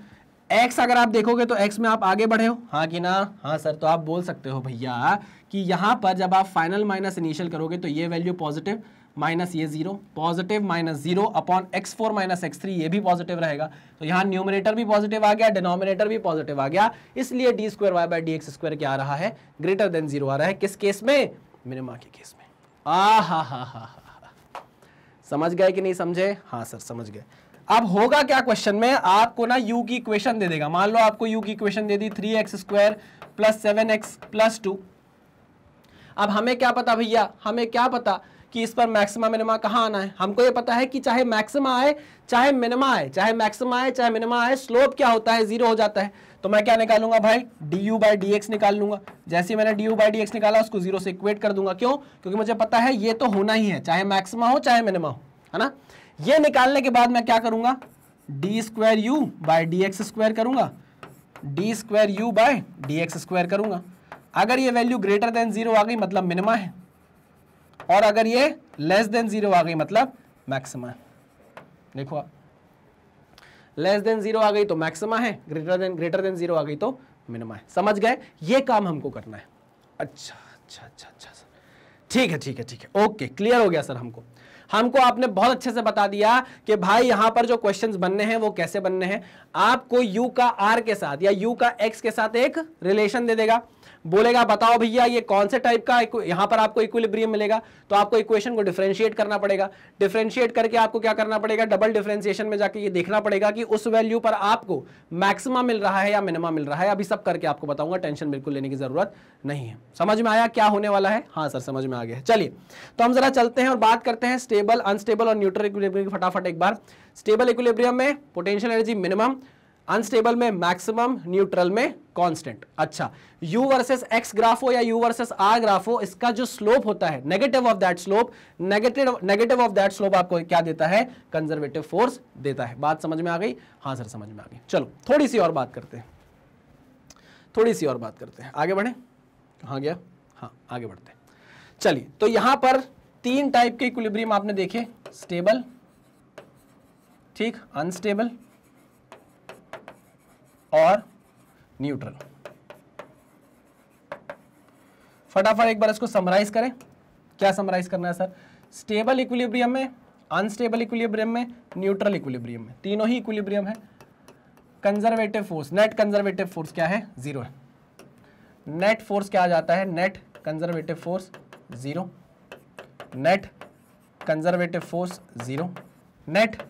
एक्स अगर आप देखोगे तो एक्स में आप आगे बढ़े हो हाँ कि ना हाँ सर तो आप बोल सकते हो भैया कि यहाँ पर जब आप फाइनल माइनस इनिशियल करोगे तो ये वैल्यू पॉजिटिव माइनस ये zero positive minus zero upon x four minus x three ये भी पॉजिटिव रहेगा तो यहाँ न्यूमिनेटर भी पॉजिटिव आ गया डिनोमिनेटर भी पॉजिटिव आ गया इसलिए d square y by D x square क्या आ रहा है ग्रेटर देन जीरो आ रहा है किस केस में मिनिमा के केस में आ हा हा हा हा समझ गए कि नहीं समझे हाँ सर समझ गए अब होगा क्या क्वेश्चन में आपको ना यू की इक्वेशन दे देगा मान लो आपको यू की इक्वेशन दे दी three x square plus seven x plus two अब हमें क्या पता भैया हमें क्या पता कि इस पर मैक्सिमा मिनिमा कहाँ आना है हमको ये पता है कि चाहे मैक्सिमा आए चाहे मिनिमा आए चाहे मैक्सिमा आए चाहे मिनिमा आए स्लोप क्या होता है जीरो हो जाता है तो मैं क्या निकालूंगा भाई d you by D x निकाल लूंगा जैसे मैंने d you by D x निकाला उसको जीरो से इक्वेट कर दूंगा क्यों क्योंकि मुझे पता है ये तो होना ही है चाहे मैक्सिमा हो चाहे मिनिमा हो है ना ये निकालने के बाद मैं क्या करूंगा d square u by D x square करूंगा d square u by d x square करूंगा अगर ये वैल्यू ग्रेटर देन जीरो आ गई मतलब मिनिमा है और अगर ये लेस देन जीरो आ गई मतलब मैक्सिमा है देखो आप लेस देन जीरो आ गई तो मैक्सिमा है greater than greater than zero आ गई तो मिनिमा है समझ गए ये काम हमको करना है अच्छा अच्छा अच्छा अच्छा सर अच्छा। ठीक है ठीक है ठीक है ओके क्लियर हो गया सर हमको हमको आपने बहुत अच्छे से बता दिया कि भाई यहां पर जो क्वेश्चंस बनने हैं वो कैसे बनने हैं आपको यू का आर के साथ या यू का एक्स के साथ एक रिलेशन दे देगा बोलेगा बताओ भैया ये कौन से टाइप का यहां पर आपको इक्विलिब्रियम मिलेगा तो आपको इक्वेशन को डिफ्रेंशिएट करना पड़ेगा डिफ्रेंशिएट करके आपको क्या करना पड़ेगा डबल डिफ्रेंशिएशन में जाके ये देखना पड़ेगा कि उस वैल्यू पर आपको मैक्सिमा मिल रहा है या मिनिमा मिल रहा है अभी सब करके आपको बताऊंगा टेंशन बिल्कुल लेने की जरूरत नहीं है समझ में आया क्या होने वाला है हाँ सर समझ में आ गया चलिए तो हम जरा चलते हैं और बात करते हैं स्टेबल अनस्टेबल और न्यूट्रल इक्विलिब्रियम फटाफट एक बार स्टेबल इक्विलिब्रियम में पोटेंशियल एनर्जी मिनिमम अनस्टेबल में मैक्सिमम न्यूट्रल में कांस्टेंट अच्छा u वर्सेस x ग्राफ हो या u वर्सेस r ग्राफ हो इसका जो स्लोप होता है negative of that slope negative negative of that slope आपको क्या देता है कंजर्वेटिव फोर्स देता है बात समझ में आ गई हाँ सर समझ में आ गई चलो थोड़ी सी और बात करते हैं थोड़ी सी और बात करते हैं आगे बढ़े हाँ गया हाँ आगे बढ़ते चलिए तो यहां पर तीन टाइप के इक्विलिब्रियम आपने देखे स्टेबल ठीक अनस्टेबल और न्यूट्रल फटाफट एक बार इसको समराइज करें क्या समराइज करना है सर स्टेबल इक्विलिब्रियम में अनस्टेबल इक्विलिब्रियम में न्यूट्रल इक्विलिब्रियम में तीनों ही इक्विलिब्रियम है conservative force net conservative force क्या है जीरो है नेट फोर्स क्या आ जाता है net conservative force zero net conservative force zero net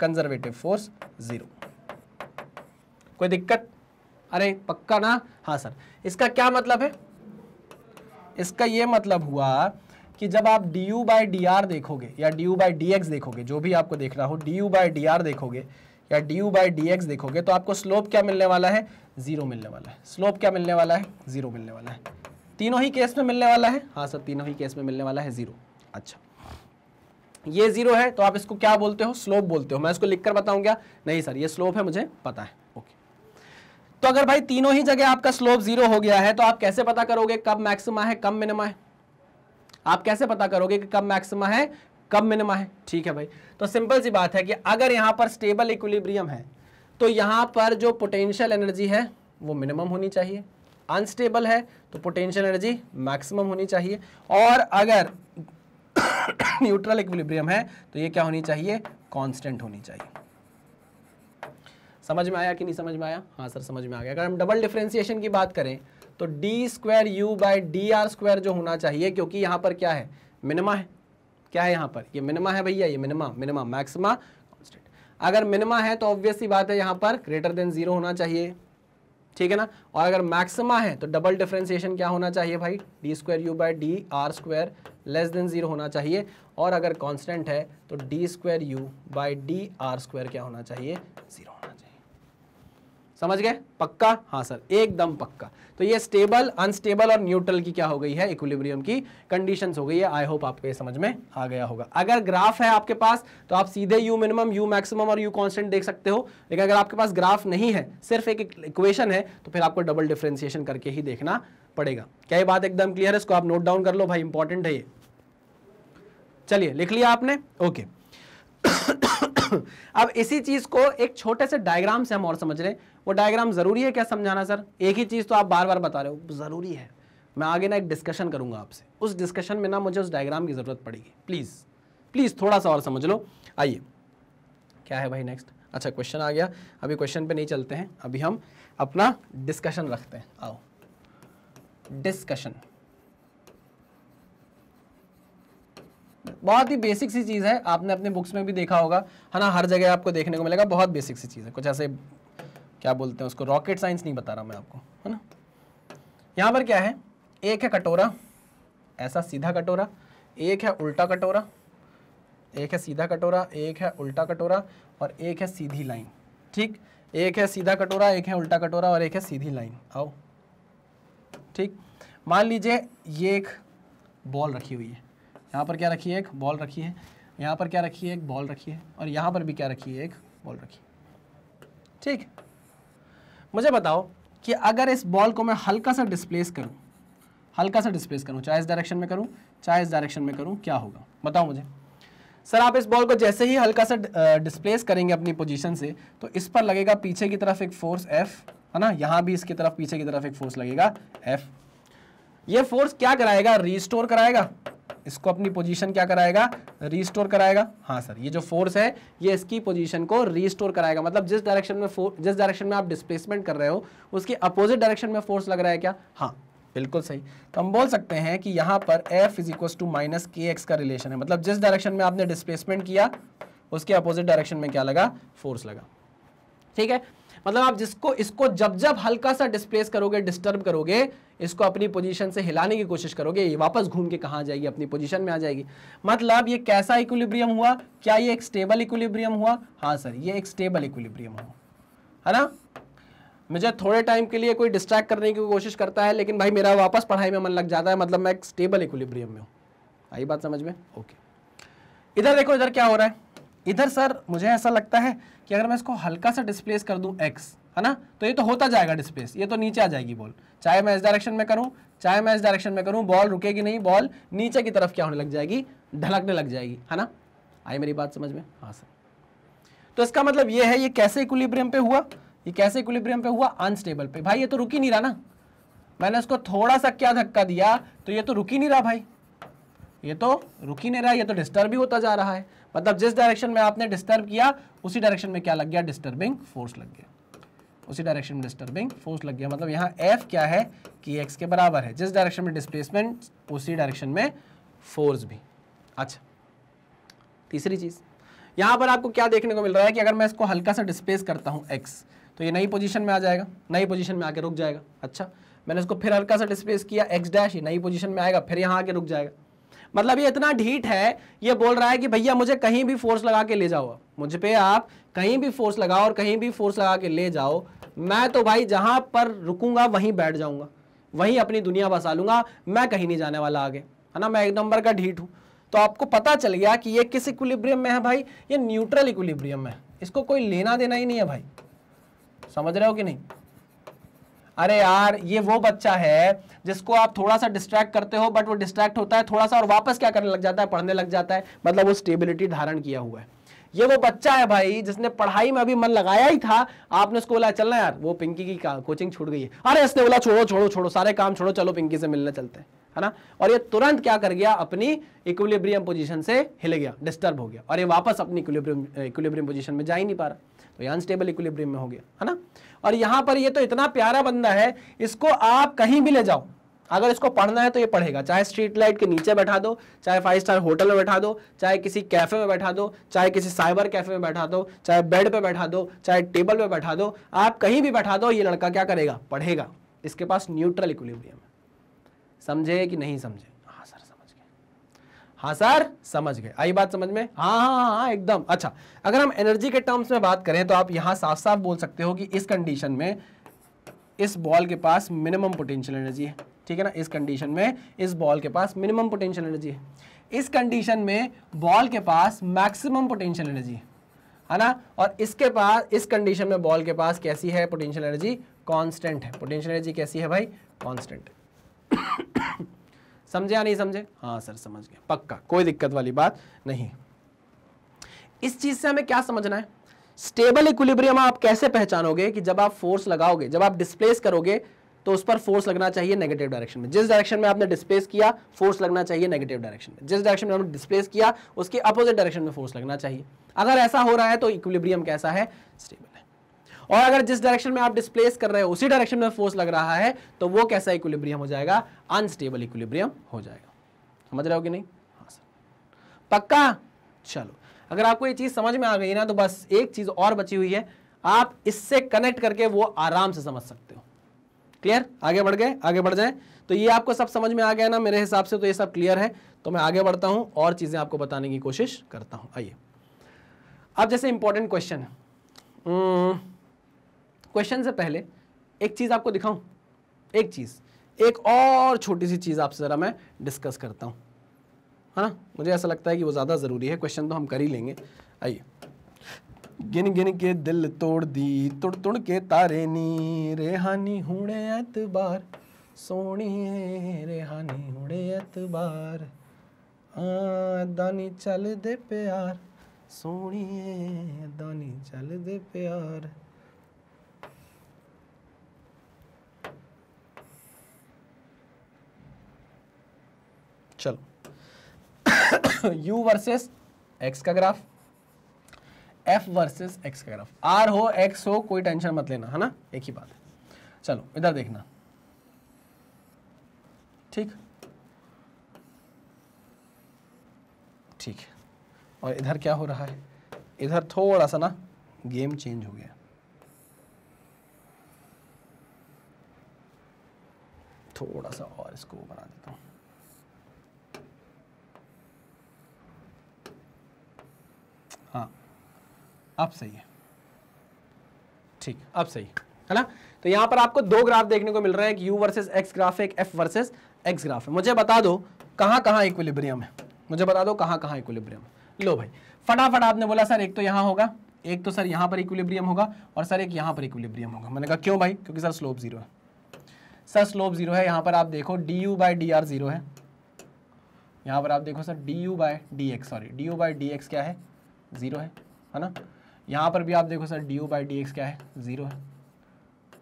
conservative force zero कोई दिक्कत अरे पक्का ना हाँ सर इसका क्या मतलब है इसका ये मतलब हुआ कि जब आप d you by d r देखोगे या d you by D x देखोगे जो भी आपको देखना हो d you by d r देखोगे या d you by D x देखोगे तो आपको स्लोप क्या मिलने वाला है ज़ीरो मिलने वाला है स्लोप क्या मिलने वाला है ज़ीरो मिलने वाला है तीनों ही केस में मिलने वाला है हाँ सर तीनों ही केस में मिलने वाला है ज़ीरो अच्छा ये ज़ीरो है तो आप इसको क्या बोलते हो स्लोप बोलते हो मैं इसको लिख कर बताऊँ क्या नहीं सर ये स्लोप है मुझे पता है तो अगर भाई तीनों ही जगह आपका स्लोप जीरो हो गया है तो आप कैसे पता करोगे कब मैक्सिमा है कब मिनिमा है आप कैसे पता करोगे कि कब मैक्सिमा है कब मिनिमा है ठीक है भाई तो सिंपल सी बात है कि अगर यहां पर स्टेबल इक्विलिब्रियम है तो यहां पर जो पोटेंशियल एनर्जी है वो मिनिमम होनी चाहिए अनस्टेबल है तो पोटेंशियल एनर्जी मैक्सिमम होनी चाहिए और अगर न्यूट्रल इक्विलिब्रियम है तो ये क्या होनी चाहिए कांस्टेंट होनी चाहिए समझ में आया कि नहीं समझ में आया हाँ सर समझ में आ गया अगर हम डबल डिफ्रेंसिएशन की बात करें तो d square u by d r square जो होना चाहिए क्योंकि यहाँ पर क्या है मिनिमा है क्या है यहाँ पर ये मिनिमा है भैया ये मिनिमा मिनिमा मैक्सिमा कॉन्स्टेंट अगर मिनिमा है तो ऑब्वियसली बात है यहाँ पर ग्रेटर देन जीरो होना चाहिए ठीक है ना और अगर मैक्सिमा है तो डबल डिफ्रेंसिएशन क्या होना चाहिए भाई d square u by d r square less than zero होना चाहिए और अगर कॉन्स्टेंट है तो d square u by d r square क्या होना चाहिए जीरो समझ गए पक्का हाँ सर एकदम पक्का तो ये स्टेबल अनस्टेबल और न्यूट्रल की क्या हो गई है इक्विलिब्रियम की कंडीशंस हो गई है आई होप आपको ये समझ में आ गया होगा अगर ग्राफ है आपके पास तो आप सीधे यू मिनिमम यू मैक्सिमम और यू कांस्टेंट देख सकते हो लेकिन अगर आपके पास ग्राफ नहीं है सिर्फ एक इक्वेशन है तो फिर आपको डबल डिफ्रेंसिएशन करके ही देखना पड़ेगा क्या ये बात एकदम क्लियर है इसको आप नोट डाउन कर लो भाई इंपॉर्टेंट है ये चलिए लिख लिया आपने ओके अब इसी चीज को एक छोटे से डायग्राम से हम और समझ रहे हैं वो डायग्राम ज़रूरी है क्या समझाना सर एक ही चीज़ तो आप बार बार बता रहे हो ज़रूरी है मैं आगे ना एक डिस्कशन करूंगा आपसे उस डिस्कशन में ना मुझे उस डायग्राम की ज़रूरत पड़ेगी प्लीज़ प्लीज़ थोड़ा सा और समझ लो आइए क्या है भाई नेक्स्ट अच्छा क्वेश्चन आ गया अभी क्वेश्चन पे नहीं चलते हैं अभी हम अपना डिस्कशन रखते हैं आओ डिस्कशन बहुत ही बेसिक सी चीज़ है आपने अपने बुक्स में भी देखा होगा है ना हर जगह आपको देखने को मिलेगा बहुत बेसिक सी चीज़ है कुछ ऐसे क्या बोलते हैं उसको रॉकेट साइंस नहीं बता रहा मैं आपको है ना यहाँ पर क्या है एक है कटोरा ऐसा सीधा कटोरा एक है उल्टा कटोरा एक है सीधा कटोरा एक है उल्टा कटोरा और एक है सीधी लाइन ठीक एक है सीधा कटोरा एक है उल्टा कटोरा और एक है सीधी लाइन आओ ठीक मान लीजिए ये एक बॉल रखी हुई है यहाँ पर क्या रखी है एक बॉल रखी है यहाँ पर क्या रखी है एक बॉल रखी है और यहाँ पर भी क्या रखी है एक बॉल रखी है ठीक मुझे बताओ कि अगर इस बॉल को मैं हल्का सा डिस्प्लेस करूँ हल्का सा डिस्प्लेस करूँ चाहे इस डायरेक्शन में करूँ चाहे इस डायरेक्शन में करूँ क्या होगा बताओ मुझे सर आप इस बॉल को जैसे ही हल्का सा डिस्प्लेस करेंगे अपनी पोजीशन से तो इस पर लगेगा पीछे की तरफ एक फोर्स एफ है ना यहाँ भी इसकी तरफ पीछे की तरफ एक फोर्स लगेगा एफ ये फोर्स क्या कराएगा रिस्टोर कराएगा इसको अपनी पोजीशन क्या कराएगा रीस्टोर कराएगा हाँ सर ये जो फोर्स है ये इसकी पोजीशन को रीस्टोर कराएगा मतलब जिस डायरेक्शन में जिस डायरेक्शन में आप डिस्प्लेसमेंट कर रहे हो उसके अपोजिट डायरेक्शन में फोर्स लग रहा है क्या हाँ बिल्कुल सही तो हम बोल सकते हैं कि यहाँ पर f is equal to minus k x का रिलेशन है मतलब जिस डायरेक्शन में आपने डिस्प्लेसमेंट किया उसके अपोजिट डायरेक्शन में क्या लगा फोर्स लगा ठीक है मतलब आप जिसको इसको जब जब हल्का सा डिस्प्लेस करोगे डिस्टर्ब करोगे इसको अपनी पोजीशन से हिलाने की कोशिश करोगे ये वापस घूम के कहाँ जाएगी अपनी पोजीशन में आ जाएगी मतलब ये कैसा इक्विलिब्रियम हुआ क्या ये एक स्टेबल इक्विलिब्रियम हुआ हाँ सर ये एक स्टेबल इक्विलिब्रियम हुआ है ना मुझे थोड़े टाइम के लिए कोई डिस्ट्रैक्ट करने की कोशिश करता है लेकिन भाई मेरा वापस पढ़ाई में मन लग जाता है मतलब मैं एक स्टेबल इक्विलिब्रियम में हूँ आई बात समझ में ओके इधर देखो इधर क्या हो रहा है इधर सर मुझे ऐसा लगता है कि अगर मैं इसको हल्का सा डिस्प्लेस कर दूं एक्स है ना तो ये तो होता जाएगा डिस्प्लेस ये तो नीचे आ जाएगी बॉल चाहे मैं इस डायरेक्शन में करूं चाहे मैं इस डायरेक्शन में करूं बॉल रुकेगी नहीं बॉल नीचे की तरफ क्या होने लग जाएगी ढलकने लग जाएगी है ना आई मेरी बात समझ में हाँ सर तो इसका मतलब ये है ये कैसे इक्विलिब्रियम पे हुआ ये कैसे इक्विलिब्रियम पे हुआ अनस्टेबल पे भाई ये तो रुक ही नहीं रहा ना मैंने उसको थोड़ा सा क्या धक्का दिया तो ये तो रुक ही नहीं रहा भाई ये तो रुक ही नहीं रहा ये तो डिस्टर्ब ही होता जा रहा है मतलब जिस डायरेक्शन में आपने डिस्टर्ब किया उसी डायरेक्शन में क्या लग गया डिस्टर्बिंग फोर्स लग गया उसी डायरेक्शन में डिस्टर्बिंग फोर्स लग गया मतलब यहाँ एफ क्या है कि एक्स के बराबर है जिस डायरेक्शन में डिस्प्लेसमेंट उसी डायरेक्शन में फोर्स भी अच्छा तीसरी चीज़ यहाँ पर आपको क्या देखने को मिल रहा है कि अगर मैं इसको हल्का सा डिस्प्लेस करता हूँ एक्स तो ये नई पोजीशन में आ जाएगा नई पोजीशन में आके रुक जाएगा अच्छा मैंने इसको फिर हल्का सा डिस्प्लेस किया एक्स डैश ये नई पोजीशन में आएगा फिर यहाँ आके रुक जाएगा मतलब ये इतना ढीठ है ये बोल रहा है कि भैया मुझे कहीं भी फोर्स लगा के ले जाओ मुझ पे आप कहीं भी फोर्स लगाओ और कहीं भी फोर्स लगा के ले जाओ मैं तो भाई जहां पर रुकूंगा वहीं बैठ जाऊंगा वहीं अपनी दुनिया बसा लूंगा मैं कहीं नहीं जाने वाला आगे है ना मैं एक नंबर का ढीठ हूं तो आपको पता चल गया कि ये किस इक्विलिब्रियम में है भाई ये न्यूट्रल इक्विलिब्रियम में है इसको कोई लेना देना ही नहीं है भाई समझ रहे हो कि नहीं अरे यार ये वो बच्चा है जिसको आप थोड़ा सा डिस्ट्रैक्ट करते हो बट वो डिस्ट्रैक्ट होता है थोड़ा सा और वापस क्या करने लग जाता है पढ़ने लग जाता है मतलब वो स्टेबिलिटी धारण किया हुआ है ये वो बच्चा है भाई जिसने पढ़ाई में अभी मन लगाया ही था आपने उसको बोला चलना यार वो पिंकी की कोचिंग छूट गई है अरे इसने बोला छोड़ो छोड़ो छोड़ो सारे काम छोड़ो चलो पिंकी से मिलने चलते हैं है ना और ये तुरंत क्या कर गया अपनी इक्विलिब्रियम पोजीशन से हिल गया डिस्टर्ब हो गया और ये वापस अपनी इक्विलिब्रियम इक्विलिब्रियम पोजीशन में जा ही नहीं पा रहा तो ये अनस्टेबल इक्विलिब्रियम में हो गया है ना और यहाँ पर ये तो इतना प्यारा बंदा है इसको आप कहीं भी ले जाओ अगर इसको पढ़ना है तो ये पढ़ेगा चाहे स्ट्रीट लाइट के नीचे बैठा दो चाहे फाइव स्टार होटल में बैठा दो चाहे किसी कैफ़े में बैठा दो चाहे किसी साइबर कैफ़े में बैठा दो चाहे बेड पे बैठा दो चाहे टेबल पे बैठा दो आप कहीं भी बैठा दो ये लड़का क्या करेगा पढ़ेगा इसके पास न्यूट्रल इक्विलिब्रियम है समझे कि नहीं समझे हाँ सर समझ गए आई बात समझ में हाँ हाँ हाँ, हाँ एकदम अच्छा अगर हम एनर्जी के टर्म्स में बात करें तो आप यहाँ साफ साफ बोल सकते हो कि इस कंडीशन में इस बॉल के पास मिनिमम पोटेंशियल एनर्जी है ठीक है ना इस कंडीशन में इस बॉल के पास मिनिमम पोटेंशियल एनर्जी है इस कंडीशन में बॉल के पास मैक्सिमम पोटेंशियल एनर्जी है ना और इसके पास इस कंडीशन में बॉल के पास कैसी है पोटेंशियल एनर्जी कांस्टेंट है पोटेंशियल एनर्जी कैसी है भाई कांस्टेंट समझे या नहीं समझे हाँ सर समझ गए पक्का कोई दिक्कत वाली बात नहीं इस चीज से हमें क्या समझना है स्टेबल इक्विलिब्रियम आप कैसे पहचानोगे कि जब आप फोर्स लगाओगे जब आप डिस्प्लेस करोगे तो उस पर फोर्स लगना चाहिए नेगेटिव डायरेक्शन में जिस डायरेक्शन में आपने डिस्प्लेस किया फोर्स लगना चाहिए नेगेटिव डायरेक्शन में जिस डायरेक्शन में आपने डिस्प्लेस किया उसके अपोजिट डायरेक्शन में फोर्स लगना चाहिए अगर ऐसा हो रहा है तो इक्विलिब्रियम कैसा है स्टेबल और अगर जिस डायरेक्शन में आप डिस्प्लेस कर रहे हो उसी डायरेक्शन में फोर्स लग रहा है तो वो कैसा इक्विलिब्रियम हो जाएगा अनस्टेबल इक्विलिब्रियम हो जाएगा समझ रहे हो कि नहीं हाँ सर पक्का चलो अगर आपको ये चीज़ समझ में आ गई ना तो बस एक चीज़ और बची हुई है आप इससे कनेक्ट करके वो आराम से समझ सकते हो क्लियर आगे बढ़ गए आगे बढ़ जाए तो ये आपको सब समझ में आ गया ना मेरे हिसाब से तो ये सब क्लियर है तो मैं आगे बढ़ता हूँ और चीज़ें आपको बताने की कोशिश करता हूँ आइए अब जैसे इंपॉर्टेंट क्वेश्चन है क्वेश्चन से पहले एक चीज़ आपको दिखाऊं एक चीज़ एक और छोटी सी चीज़ आपसे ज़रा मैं डिस्कस करता हूँ है ना मुझे ऐसा लगता है कि वो ज़्यादा ज़रूरी है क्वेश्चन तो हम कर ही लेंगे आइए गिन गिन के दिल तोड़ दी तुड़ तुड़ के तारे नी रेहानी हूड़े एतबार सोनी रेहानी हूड़े एतबार हाँ, दानी चल दे प्यार सोनी दानी चल दे प्यार चलो यू वर्सेस एक्स का ग्राफ एफ वर्सेस एक्स का ग्राफ आर हो एक्स हो कोई टेंशन मत लेना है ना एक ही बात है चलो इधर देखना ठीक ठीक और इधर क्या हो रहा है इधर थोड़ा सा ना गेम चेंज हो गया थोड़ा सा और इसको बना देता हूँ अब सही है ठीक अब सही है ना तो यहां पर आपको दो ग्राफ देखने को मिल रहा है एक यू वर्सेज एक्स ग्राफ है एक एफ वर्सेज एक्स ग्राफ है मुझे बता दो कहां कहां इक्विलिब्रियम है मुझे बता दो कहां कहां इक्विलिब्रियम लो भाई फटाफट आपने बोला सर एक तो यहां होगा एक तो सर यहां पर इक्विलिब्रियम होगा और सर एक यहां पर इक्विलिब्रियम होगा मैंने कहा क्यों भाई क्योंकि सर स्लोप जीरो है सर स्लोप जीरो है यहां पर आप देखो d you by d r zero है यहां पर आप देखो sir d you by D x sorry d you by D x क्या है जीरो है है ना यहाँ पर भी आप देखो sir d you by D x क्या है ज़ीरो है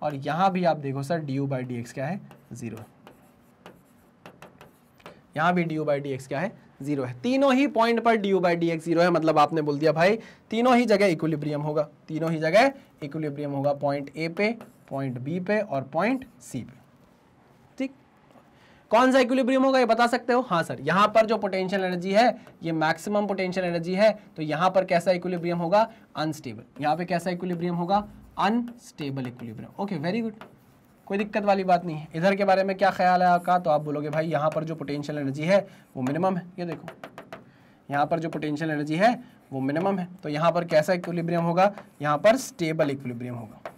और यहाँ भी आप देखो sir d you by D x क्या है ज़ीरो है यहाँ भी d you by D x क्या है जीरो है तीनों ही पॉइंट पर d you by D x zero है मतलब आपने बोल दिया भाई तीनों ही जगह इक्विलिब्रियम होगा तीनों ही जगह इक्विलिब्रियम होगा पॉइंट ए पे पॉइंट बी पे और पॉइंट सी पे कौन सा इक्विलिब्रियम होगा ये बता सकते हो हाँ सर यहाँ पर जो पोटेंशियल एनर्जी है ये मैक्सिमम पोटेंशियल एनर्जी है तो यहाँ पर कैसा इक्विलिब्रियम होगा अनस्टेबल यहाँ पे कैसा इक्विलिब्रियम होगा unstable equilibrium okay very good कोई दिक्कत वाली बात नहीं है इधर के बारे में क्या ख्याल है आपका तो आप बोलोगे भाई यहाँ पर जो पोटेंशियल एनर्जी है वो मिनिमम है ये देखो यहाँ पर जो पोटेंशियल एनर्जी है वो मिनिमम है तो यहाँ पर कैसा इक्विलिब्रियम होगा यहाँ पर स्टेबल इक्विलिब्रियम होगा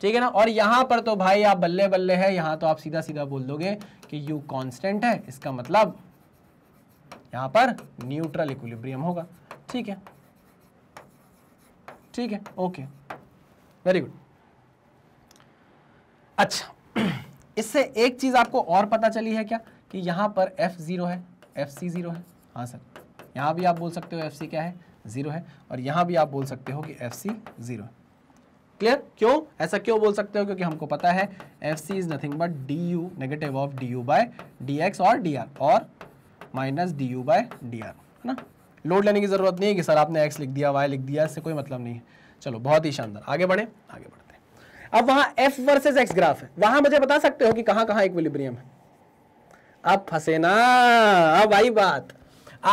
ठीक है ना और यहाँ पर तो भाई आप बल्ले बल्ले है यहां तो आप सीधा सीधा बोल दोगे कि यू कांस्टेंट है इसका मतलब यहां पर न्यूट्रल इक्विलिब्रियम होगा ठीक है ठीक है ओके वेरी गुड अच्छा इससे एक चीज़ आपको और पता चली है क्या कि यहां पर एफ ज़ीरो है एफ सी ज़ीरो है हाँ सर यहां भी आप बोल सकते हो एफ सी क्या है ज़ीरो है और यहां भी आप बोल सकते हो कि एफ सी ज़ीरो है क्लियर क्यों ऐसा क्यों बोल सकते हो क्योंकि हमको पता है f C is nothing but d u negative of D you by D x और डी आर और minus d you by d r है ना लोड लेने की जरूरत नहीं है कि सर आपने एक्स लिख दिया वाई लिख दिया इससे कोई मतलब नहीं है चलो बहुत ही शानदार आगे बढ़े आगे बढ़ते अब वहां एफ वर्सेज एक्स ग्राफ है वहां मुझे बता सकते हो कि कहां कहाँ इक्विलिब्रियम है अब फंसे ना अब आई बात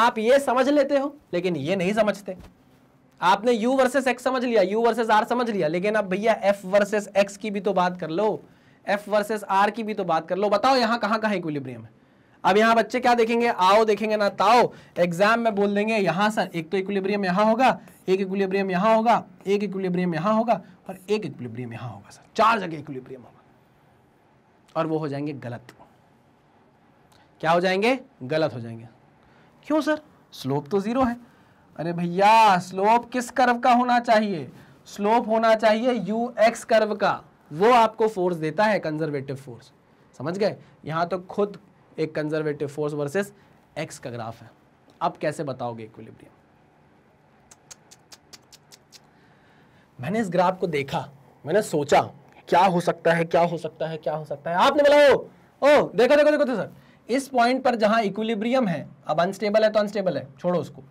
आप ये समझ लेते हो लेकिन ये नहीं समझते आपने u वर्सेस x समझ लिया u वर्सेस r समझ लिया लेकिन अब भैया f वर्सेस x की भी तो बात कर लो f वर्सेस r की भी तो बात कर लो बताओ यहाँ कहाँ कहाँ इक्विलिब्रियम है अब यहाँ बच्चे क्या देखेंगे आओ देखेंगे ना ताओ एग्जाम में बोल देंगे यहाँ सर एक तो इक्विलिब्रियम यहाँ होगा एक इक्विलिब्रियम यहाँ होगा एक इक्विलिब्रियम यहाँ होगा और एक इक्विलिब्रियम यहाँ होगा सर चार जगह इक्विलिब्रियम होगा और वो हो जाएंगे गलत क्या हो जाएंगे गलत हो जाएंगे क्यों सर स्लोप तो जीरो है अरे भैया स्लोप किस कर्व का होना चाहिए स्लोप होना चाहिए यू एक्स कर्व का वो आपको फोर्स देता है कंजर्वेटिव फोर्स समझ गए यहाँ तो खुद एक कंजर्वेटिव फोर्स वर्सेस एक्स का ग्राफ है आप कैसे बताओगे इक्विलिब्रियम मैंने इस ग्राफ को देखा मैंने सोचा क्या हो सकता है क्या हो सकता है क्या हो सकता है आपने बोला ओ ओ देखो देखो देखो तो सर इस पॉइंट पर जहां इक्विलिब्रियम है अब अनस्टेबल है तो अनस्टेबल है छोड़ो उसको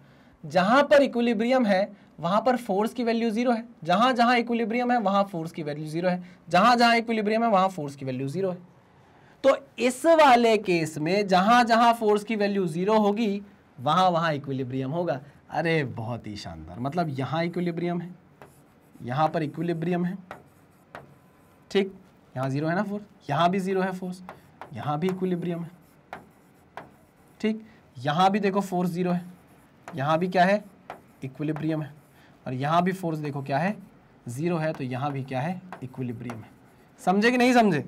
जहां पर इक्विलिब्रियम है वहां पर फोर्स की वैल्यू जीरो है जहां जहां इक्विलिब्रियम है वहां फोर्स की वैल्यू जीरो है जहां जहां इक्विलिब्रियम है वहां फोर्स की वैल्यू जीरो है तो इस वाले केस में जहां जहां फोर्स की वैल्यू जीरो होगी वहां वहां इक्विलिब्रियम होगा अरे बहुत ही शानदार मतलब यहां इक्विलिब्रियम है यहां पर इक्विलिब्रियम है ठीक यहां जीरो है ना फोर्स यहां भी जीरो है फोर्स यहां भी इक्विलिब्रियम है ठीक यहां भी देखो फोर्स जीरो है यहाँ भी क्या है इक्विलिब्रियम है और यहाँ भी फोर्स देखो क्या है ज़ीरो है तो यहाँ भी क्या है इक्विलिब्रियम है समझे कि नहीं समझे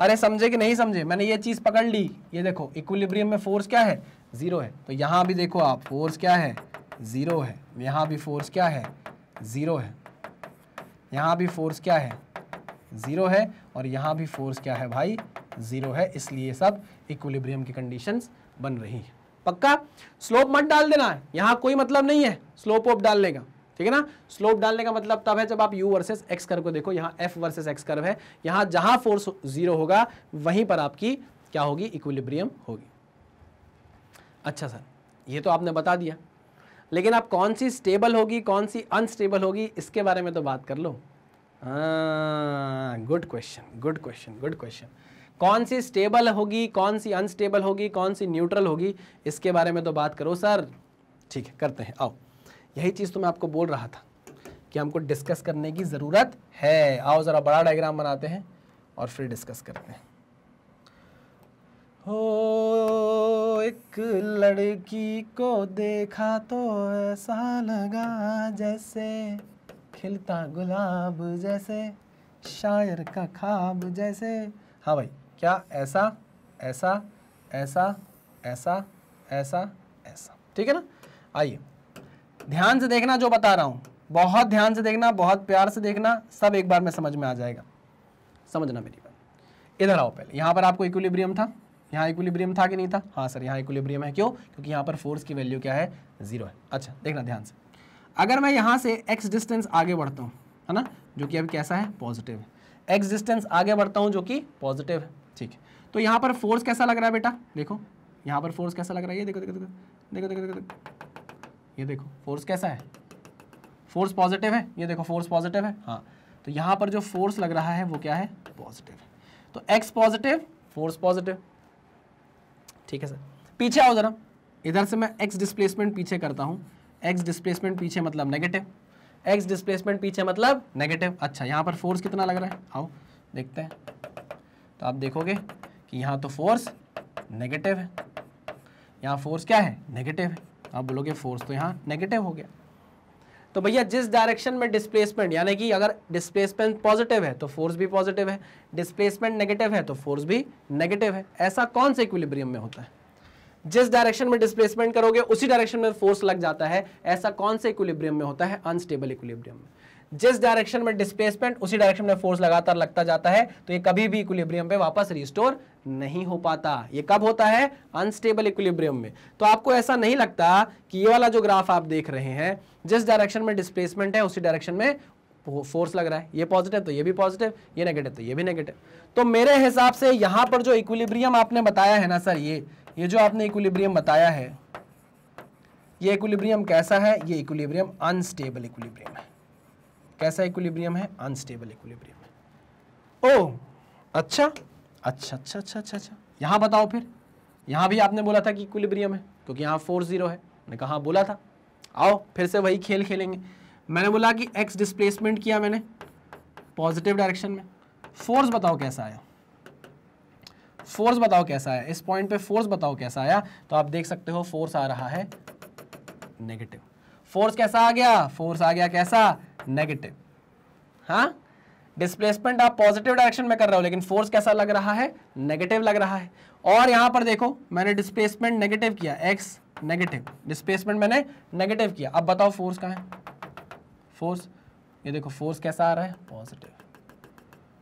अरे समझे कि नहीं समझे मैंने ये चीज़ पकड़ ली ये देखो इक्विलिब्रियम में फोर्स क्या है ज़ीरो है तो यहाँ भी देखो आप फोर्स क्या है ज़ीरो है यहाँ भी फोर्स क्या है ज़ीरो है यहाँ भी फोर्स क्या है ज़ीरो है और यहाँ भी फोर्स क्या है भाई ज़ीरो है इसलिए सब इक्विलिब्रियम की कंडीशंस बन रही हैं पक्का स्लोप मत डाल देना है यहां कोई मतलब नहीं है स्लोप ऑफ डालने का ठीक है ना स्लोप डालने का मतलब तब है जब आप u वर्सेस x कर्व को देखो यहां f वर्सेस x कर्व है यहां जहां फोर्स जीरो होगा वहीं पर आपकी क्या होगी इक्विलिब्रियम होगी अच्छा सर ये तो आपने बता दिया लेकिन आप कौन सी स्टेबल होगी कौन सी अनस्टेबल होगी इसके बारे में तो बात कर लो good question good question good question कौन सी स्टेबल होगी कौन सी अनस्टेबल होगी कौन सी न्यूट्रल होगी इसके बारे में तो बात करो सर ठीक है करते हैं आओ यही चीज़ तो मैं आपको बोल रहा था कि हमको डिस्कस करने की ज़रूरत है आओ ज़रा बड़ा डायग्राम बनाते हैं और फिर डिस्कस करते हैं हो एक लड़की को देखा तो ऐसा लगा जैसे खिलता गुलाब जैसे शायर का खाब जैसे हाँ भाई क्या ऐसा ऐसा ऐसा ऐसा ऐसा ऐसा ठीक है ना आइए ध्यान से देखना जो बता रहा हूँ बहुत ध्यान से देखना बहुत प्यार से देखना सब एक बार में समझ में आ जाएगा समझना मेरी बात इधर आओ पहले यहाँ पर आपको इक्विलिब्रियम था यहाँ इक्विलिब्रियम था कि नहीं था हाँ सर यहाँ इक्विलिब्रियम है क्यों क्योंकि यहाँ पर फोर्स की वैल्यू क्या है जीरो है अच्छा देखना ध्यान से अगर मैं यहाँ से एक्स डिस्टेंस आगे बढ़ता हूँ है ना जो कि अभी कैसा है पॉजिटिव है एक्स डिस्टेंस आगे बढ़ता हूँ जो कि पॉजिटिव है ठीक तो यहाँ पर फोर्स कैसा लग रहा है बेटा देखो यहाँ पर फोर्स कैसा लग रहा है ये देखो देखो देखो देखो देखो देखो देखो ये देखो फोर्स कैसा है फोर्स पॉजिटिव है ये देखो फोर्स पॉजिटिव है हाँ तो यहाँ पर जो फोर्स लग रहा है वो क्या है पॉजिटिव है तो एक्स पॉजिटिव फोर्स पॉजिटिव ठीक है सर पीछे आओ ज़रा इधर से मैं एक्स डिस्प्लेसमेंट पीछे करता हूँ एक्स डिस्प्लेसमेंट पीछे मतलब नेगेटिव एक्स डिस्प्लेसमेंट पीछे मतलब नेगेटिव अच्छा यहाँ पर फोर्स कितना लग रहा है आओ देखते हैं तो आप देखोगे कि यहाँ तो फोर्स नेगेटिव है यहाँ फोर्स क्या है नेगेटिव है आप बोलोगे फोर्स तो यहाँ नेगेटिव हो गया तो भैया जिस डायरेक्शन में डिस्प्लेसमेंट यानी कि अगर डिस्प्लेसमेंट पॉजिटिव है तो फोर्स भी पॉजिटिव है डिस्प्लेसमेंट नेगेटिव है तो फोर्स भी नेगेटिव है ऐसा कौन से इक्विलिब्रियम में होता है जिस डायरेक्शन में डिस्प्लेसमेंट करोगे उसी डायरेक्शन में फोर्स लग जाता है ऐसा कौन से इक्विलिब्रियम में होता है अनस्टेबल इक्विलिब्रियम में जिस डायरेक्शन में डिस्प्लेसमेंट उसी डायरेक्शन में फोर्स लगातार लगता जाता है तो ये कभी भी इक्विलिब्रियम पे वापस रिस्टोर नहीं हो पाता ये कब होता है अनस्टेबल इक्विलिब्रियम में तो आपको ऐसा नहीं लगता कि ये वाला जो ग्राफ आप देख रहे हैं जिस डायरेक्शन में डिस्प्लेसमेंट है उसी डायरेक्शन में फोर्स लग रहा है ये पॉजिटिव तो ये भी पॉजिटिव ये नेगेटिव तो ये भी नेगेटिव तो मेरे हिसाब से यहां पर जो इक्विलिब्रियम आपने बताया है ना सर ये ये जो आपने इक्विलिब्रियम बताया है ये इक्विलिब्रियम कैसा है ये इक्विलिब्रियम अनस्टेबल इक्विलिब्रियम है कैसा इक्विलिब्रियम है अनस्टेबल इक्विलिब्रियम है ओ अच्छा अच्छा अच्छा अच्छा अच्छा अच्छा यहाँ बताओ फिर यहाँ भी आपने बोला था कि इक्विलिब्रियम है क्योंकि यहाँ फोर जीरो है मैंने कहा हाँ, बोला था आओ फिर से वही खेल खेलेंगे मैंने बोला कि एक्स डिस्प्लेसमेंट किया मैंने पॉजिटिव डायरेक्शन में फोर्स बताओ कैसा आया फोर्स बताओ कैसा आया इस पॉइंट पे फोर्स बताओ कैसा आया तो आप देख सकते हो फोर्स आ रहा है नेगेटिव फोर्स कैसा आ गया फोर्स आ गया कैसा नेगेटिव हाँ डिस्प्लेसमेंट आप पॉजिटिव डायरेक्शन में कर रहे हो लेकिन फोर्स कैसा लग रहा है नेगेटिव लग रहा है और यहां पर देखो मैंने डिस्प्लेसमेंट नेगेटिव किया एक्स नेगेटिव डिस्प्लेसमेंट मैंने नेगेटिव किया अब बताओ फोर्स कहा है फोर्स ये देखो फोर्स कैसा आ रहा है पॉजिटिव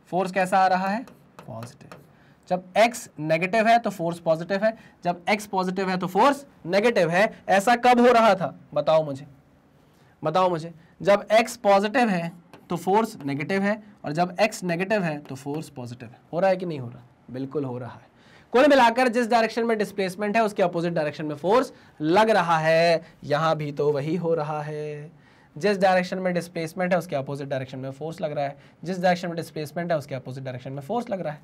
फोर्स कैसा आ रहा है पॉजिटिव जब x नेगेटिव है तो फोर्स पॉजिटिव है जब x पॉजिटिव है तो फोर्स नेगेटिव है ऐसा कब हो रहा था बताओ मुझे बताओ मुझे जब एक्स पॉजिटिव है तो फोर्स नेगेटिव है और जब एक्स नेगेटिव है तो फोर्स पॉजिटिव है हो रहा है कि नहीं हो रहा बिल्कुल हो रहा है कुल मिलाकर जिस डायरेक्शन में डिस्प्लेसमेंट है उसके अपोजिट डायरेक्शन में फोर्स लग रहा है यहाँ भी तो वही हो रहा है जिस डायरेक्शन में डिस्प्लेसमेंट है उसके अपोजिट डायरेक्शन में फोर्स लग रहा है जिस डायरेक्शन में डिस्प्लेसमेंट है उसके अपोजिट डायरेक्शन में फोर्स लग रहा है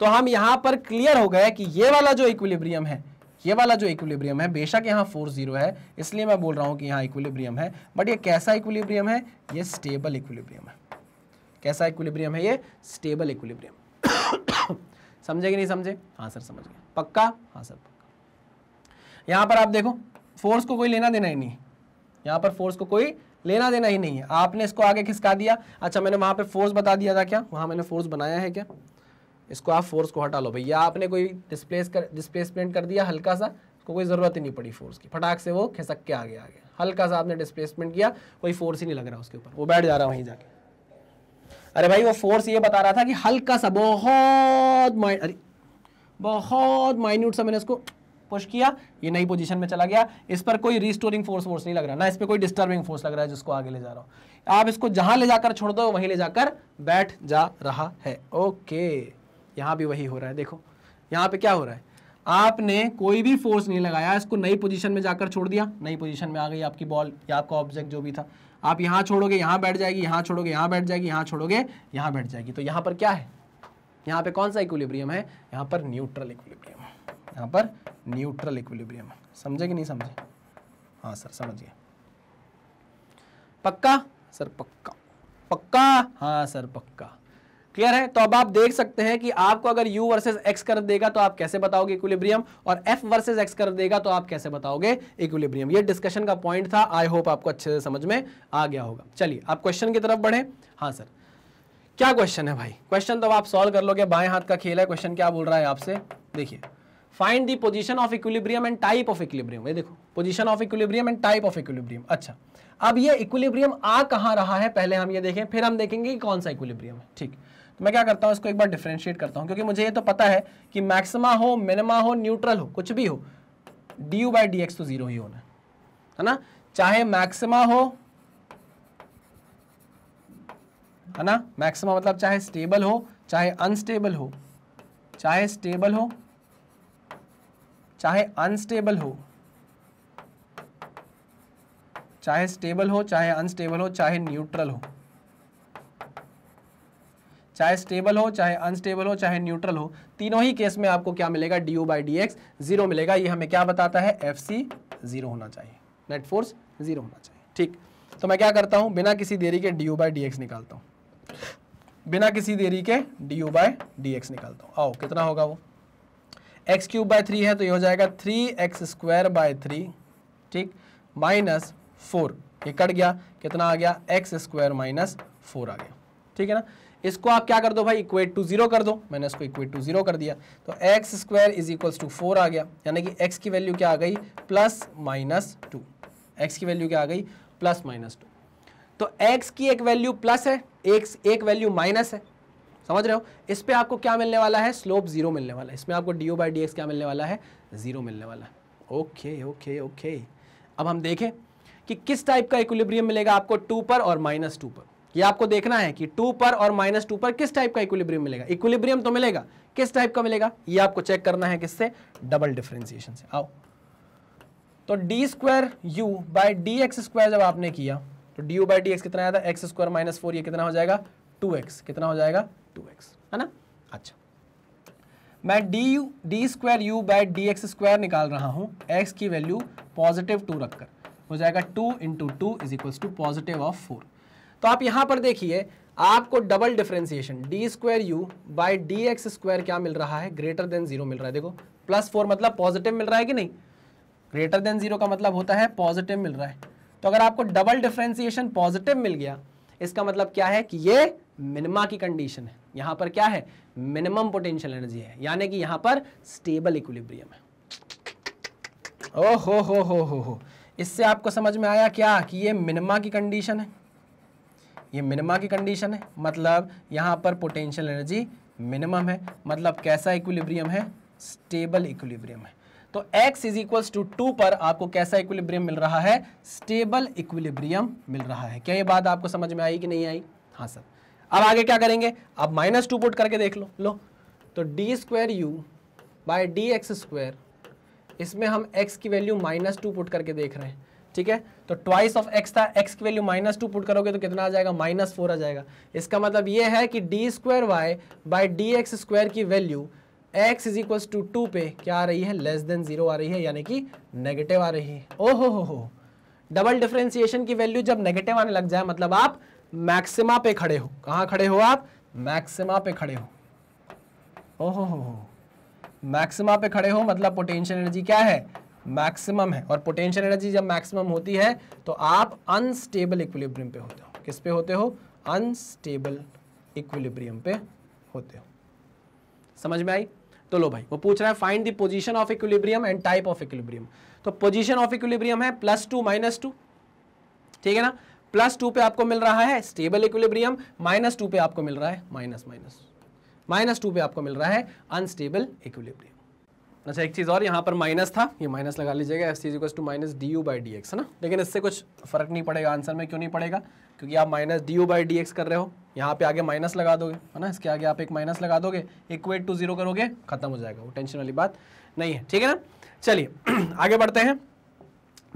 तो हम यहाँ पर क्लियर हो गए कि ये वाला जो इक्विलिब्रियम है ये वाला जो इक्विलिब्रियम है बेशक यहाँ फोर जीरो है इसलिए मैं बोल रहा हूँ कि यहाँ इक्विलिब्रियम है बट ये कैसा इक्विलिब्रियम है ये स्टेबल इक्विलिब्रियम है कैसा इक्विलिब्रियम है ये स्टेबल इक्विलिब्रियम समझे कि नहीं समझे हाँ सर समझ गए पक्का हाँ सर पक्का यहाँ पर आप देखो फोर्स को कोई लेना देना ही नहीं यहाँ पर फोर्स को कोई लेना देना ही नहीं है आपने इसको आगे खिसका दिया अच्छा मैंने वहाँ पर फोर्स बता दिया था क्या वहाँ मैंने फोर्स बनाया है क्या इसको आप फोर्स को हटा लो भाई या आपने कोई डिस्प्लेस कर डिस्प्लेसमेंट कर दिया हल्का सा उसको कोई ज़रूरत ही नहीं पड़ी फोर्स की फटाक से वो खिसक के आगे आ गया हल्का सा आपने डिस्प्लेसमेंट किया कोई फोर्स ही नहीं लग रहा उसके ऊपर वो बैठ जा रहा वहीं जाके अरे भाई वो फोर्स ये बता रहा था कि हल्का सा बहुत माइन अरे बहुत माइन्यूट सा मैंने इसको पुश किया ये नई पोजीशन में चला गया इस पर कोई रिस्टोरिंग फोर्स फोर्स नहीं लग रहा ना इस पर कोई डिस्टर्बिंग फोर्स लग रहा है जिसको आगे ले जा रहा हूँ आप इसको जहाँ ले जाकर छोड़ दो वहीं ले जाकर बैठ जा रहा है ओके यहाँ भी वही हो रहा है देखो यहाँ पे क्या हो रहा है आपने कोई भी फोर्स नहीं लगाया इसको नई पोजीशन में जाकर छोड़ दिया नई पोजीशन में आ गई आपकी बॉल या आपका ऑब्जेक्ट जो भी था आप यहाँ छोड़ोगे यहाँ बैठ जाएगी यहाँ छोड़ोगे यहाँ बैठ जाएगी यहाँ छोड़ोगे यहाँ बैठ जाएगी तो यहाँ पर क्या है यहाँ पर कौन सा इक्वलिब्रियम है यहाँ पर न्यूट्रल इक्वलिब्रियम यहाँ पर न्यूट्रल इक्वलिब्रियम समझे कि नहीं समझे हाँ सर समझ गए पक्का सर पक्का पक्का हाँ सर पक्का क्लियर है तो अब आप देख सकते हैं कि आपको अगर यू वर्सेज एक्स कर देगा तो आप कैसे बताओगे इक्विलिब्रियम और एफ वर्सेज एक्स कर देगा तो आप कैसे बताओगे इक्विलिब्रियम ये डिस्कशन का पॉइंट था आई होप आपको अच्छे से समझ में आ गया होगा चलिए आप क्वेश्चन की तरफ बढ़े हाँ सर क्या क्वेश्चन है भाई क्वेश्चन तो आप सॉल्व कर लोगे बाएं हाथ का खेल है क्वेश्चन क्या बोल रहा है आपसे देखिए find the position of equilibrium and type of equilibrium ये देखो position of equilibrium and type of equilibrium अच्छा अब ये इक्विलिब्रियम आ कहां रहा है पहले हम ये देखें फिर हम देखेंगे कौन सा इक्विलिब्रियम है ठीक तो मैं क्या करता हूँ इसको एक बार डिफ्रेंशिएट करता हूँ क्योंकि मुझे ये तो पता है कि मैक्सिमा हो मिनिमा हो न्यूट्रल हो कुछ भी हो d you by D x तो जीरो ही होना है ना चाहे मैक्सिमा हो है ना मैक्सिमा मतलब चाहे स्टेबल हो चाहे अनस्टेबल हो चाहे स्टेबल हो चाहे अनस्टेबल हो चाहे स्टेबल हो चाहे अनस्टेबल हो चाहे न्यूट्रल हो चाहे स्टेबल हो चाहे अनस्टेबल हो चाहे न्यूट्रल हो तीनों ही केस में आपको क्या मिलेगा d you by D x zero मिलेगा ये हमें क्या बताता है एफ सी जीरो होना चाहिए नेट फोर्स जीरो होना चाहिए ठीक तो मैं क्या करता हूँ बिना किसी देरी के d you by D x निकालता हूँ बिना किसी देरी के d you by D x निकालता हूँ आओ कितना होगा वो एक्स क्यूब बाय थ्री है तो ये हो जाएगा three x square by three ठीक माइनस फोर ये कट गया कितना आ गया एक्स स्क्वायर माइनस फोर आ गया ठीक है ना इसको आप क्या कर दो भाई इक्वेट टू जीरो कर दो मैंने इसको इक्वेट टू जीरो कर दिया तो x square is equals to four आ गया यानी कि एक्स की वैल्यू क्या आ गई प्लस माइनस टू एक्स की वैल्यू क्या आ गई प्लस माइनस टू तो एक्स की एक वैल्यू प्लस है एक एक वैल्यू माइनस है समझ रहे हो इस पर आपको क्या मिलने वाला है स्लोप जीरो मिलने वाला है इसमें आपको d o by D x क्या मिलने वाला है जीरो मिलने वाला है ओके ओके ओके अब हम देखें कि किस टाइप का इक्विलिब्रियम मिलेगा आपको टू पर और माइनस टू पर ये आपको देखना है कि टू पर और माइनस टू पर किस टाइप का इक्विलिब्रियम मिलेगा इक्विलिब्रियम तो मिलेगा किस टाइप का मिलेगा ये आपको चेक करना है किससे डबल डिफरेंशिएशन से आओ तो d square u by d x square जब आपने किया तो d you by D x कितना आया था एक्स स्क्वायर माइनस फोर ये कितना हो जाएगा टू एक्स कितना हो जाएगा टू एक्स है ना अच्छा मैं d u d square u by d x square निकाल रहा हूँ एक्स की वैल्यू पॉजिटिव टू रखकर हो जाएगा two into two is equals to positive of four तो आप यहां पर देखिए आपको double differentiation d square u by D x square क्या मिल रहा है ग्रेटर देन जीरो मिल रहा है देखो प्लस फोर मतलब पॉजिटिव मिल रहा है कि नहीं ग्रेटर देन जीरो का मतलब होता है पॉजिटिव मिल रहा है तो अगर आपको डबल डिफ्रेंसिएशन पॉजिटिव मिल गया इसका मतलब क्या है कि ये मिनिमा की कंडीशन है यहां पर क्या है मिनिमम पोटेंशियल एनर्जी है यानी कि यहाँ पर स्टेबल इक्विलिब्रियम है ओ हो हो हो हो इससे आपको समझ में आया क्या कि ये मिनिमा की कंडीशन है ये मिनिमा की कंडीशन है मतलब यहाँ पर पोटेंशियल एनर्जी मिनिमम है मतलब कैसा इक्विलिब्रियम है स्टेबल इक्विलिब्रियम है तो x is equal to two पर आपको कैसा इक्विलिब्रियम मिल रहा है स्टेबल इक्विलिब्रियम मिल रहा है क्या ये बात आपको समझ में आई कि नहीं आई हाँ सर अब आगे क्या करेंगे अब माइनस टू पुट करके देख लो लो तो d square u by d x square इसमें हम x की वैल्यू माइनस टू पुट करके देख रहे हैं ठीक है तो ट्वाइस ऑफ एक्स था एक्स की वैल्यू माइनस टू पुट करोगे तो कितना आ जाएगा माइनस फोर आ जाएगा इसका मतलब ये है कि d square y by D x square की value x is equal to two पे क्या आ रही है लेस देन जीरो आ रही है यानी कि नेगेटिव आ रही है ओहो हो हो डबल डिफ्रेंसिएशन की वैल्यू जब नेगेटिव आने लग जाए मतलब आप मैक्सिमा पे खड़े हो कहाँ खड़े हो आप मैक्सिमा पे खड़े हो ओहो हो हो मैक्सिमा पे खड़े हो मतलब पोटेंशियल एनर्जी क्या है मैक्सिमम है और पोटेंशियल एनर्जी जब मैक्सिमम होती है तो आप अनस्टेबल इक्विलिब्रियम पे होते हो किस पे होते हो अनस्टेबल इक्विलिब्रियम पे होते हो समझ में आई तो लो भाई वो पूछ रहा है find the position of equilibrium and type of equilibrium तो पोजीशन ऑफ इक्विलिब्रियम है प्लस टू माइनस टू ठीक है ना प्लस टू पे आपको मिल रहा है स्टेबल इक्विलिब्रियम माइनस टू पे आपको मिल रहा है माइनस माइनस माइनस टू पे आपको मिल रहा है अनस्टेबल इक्विलिब्रियम अच्छा एक चीज़ और यहाँ पर माइनस था ये माइनस लगा लीजिएगा s c to minus d you by D x है ना लेकिन इससे कुछ फर्क नहीं पड़ेगा आंसर में क्यों नहीं पड़ेगा क्योंकि आप minus d you by D x कर रहे हो यहाँ पे आगे माइनस लगा दोगे है ना इसके आगे आप एक माइनस लगा दोगे इक्वेट टू जीरो करोगे खत्म हो जाएगा वो टेंशन वाली बात नहीं है ठीक है ना चलिए आगे बढ़ते हैं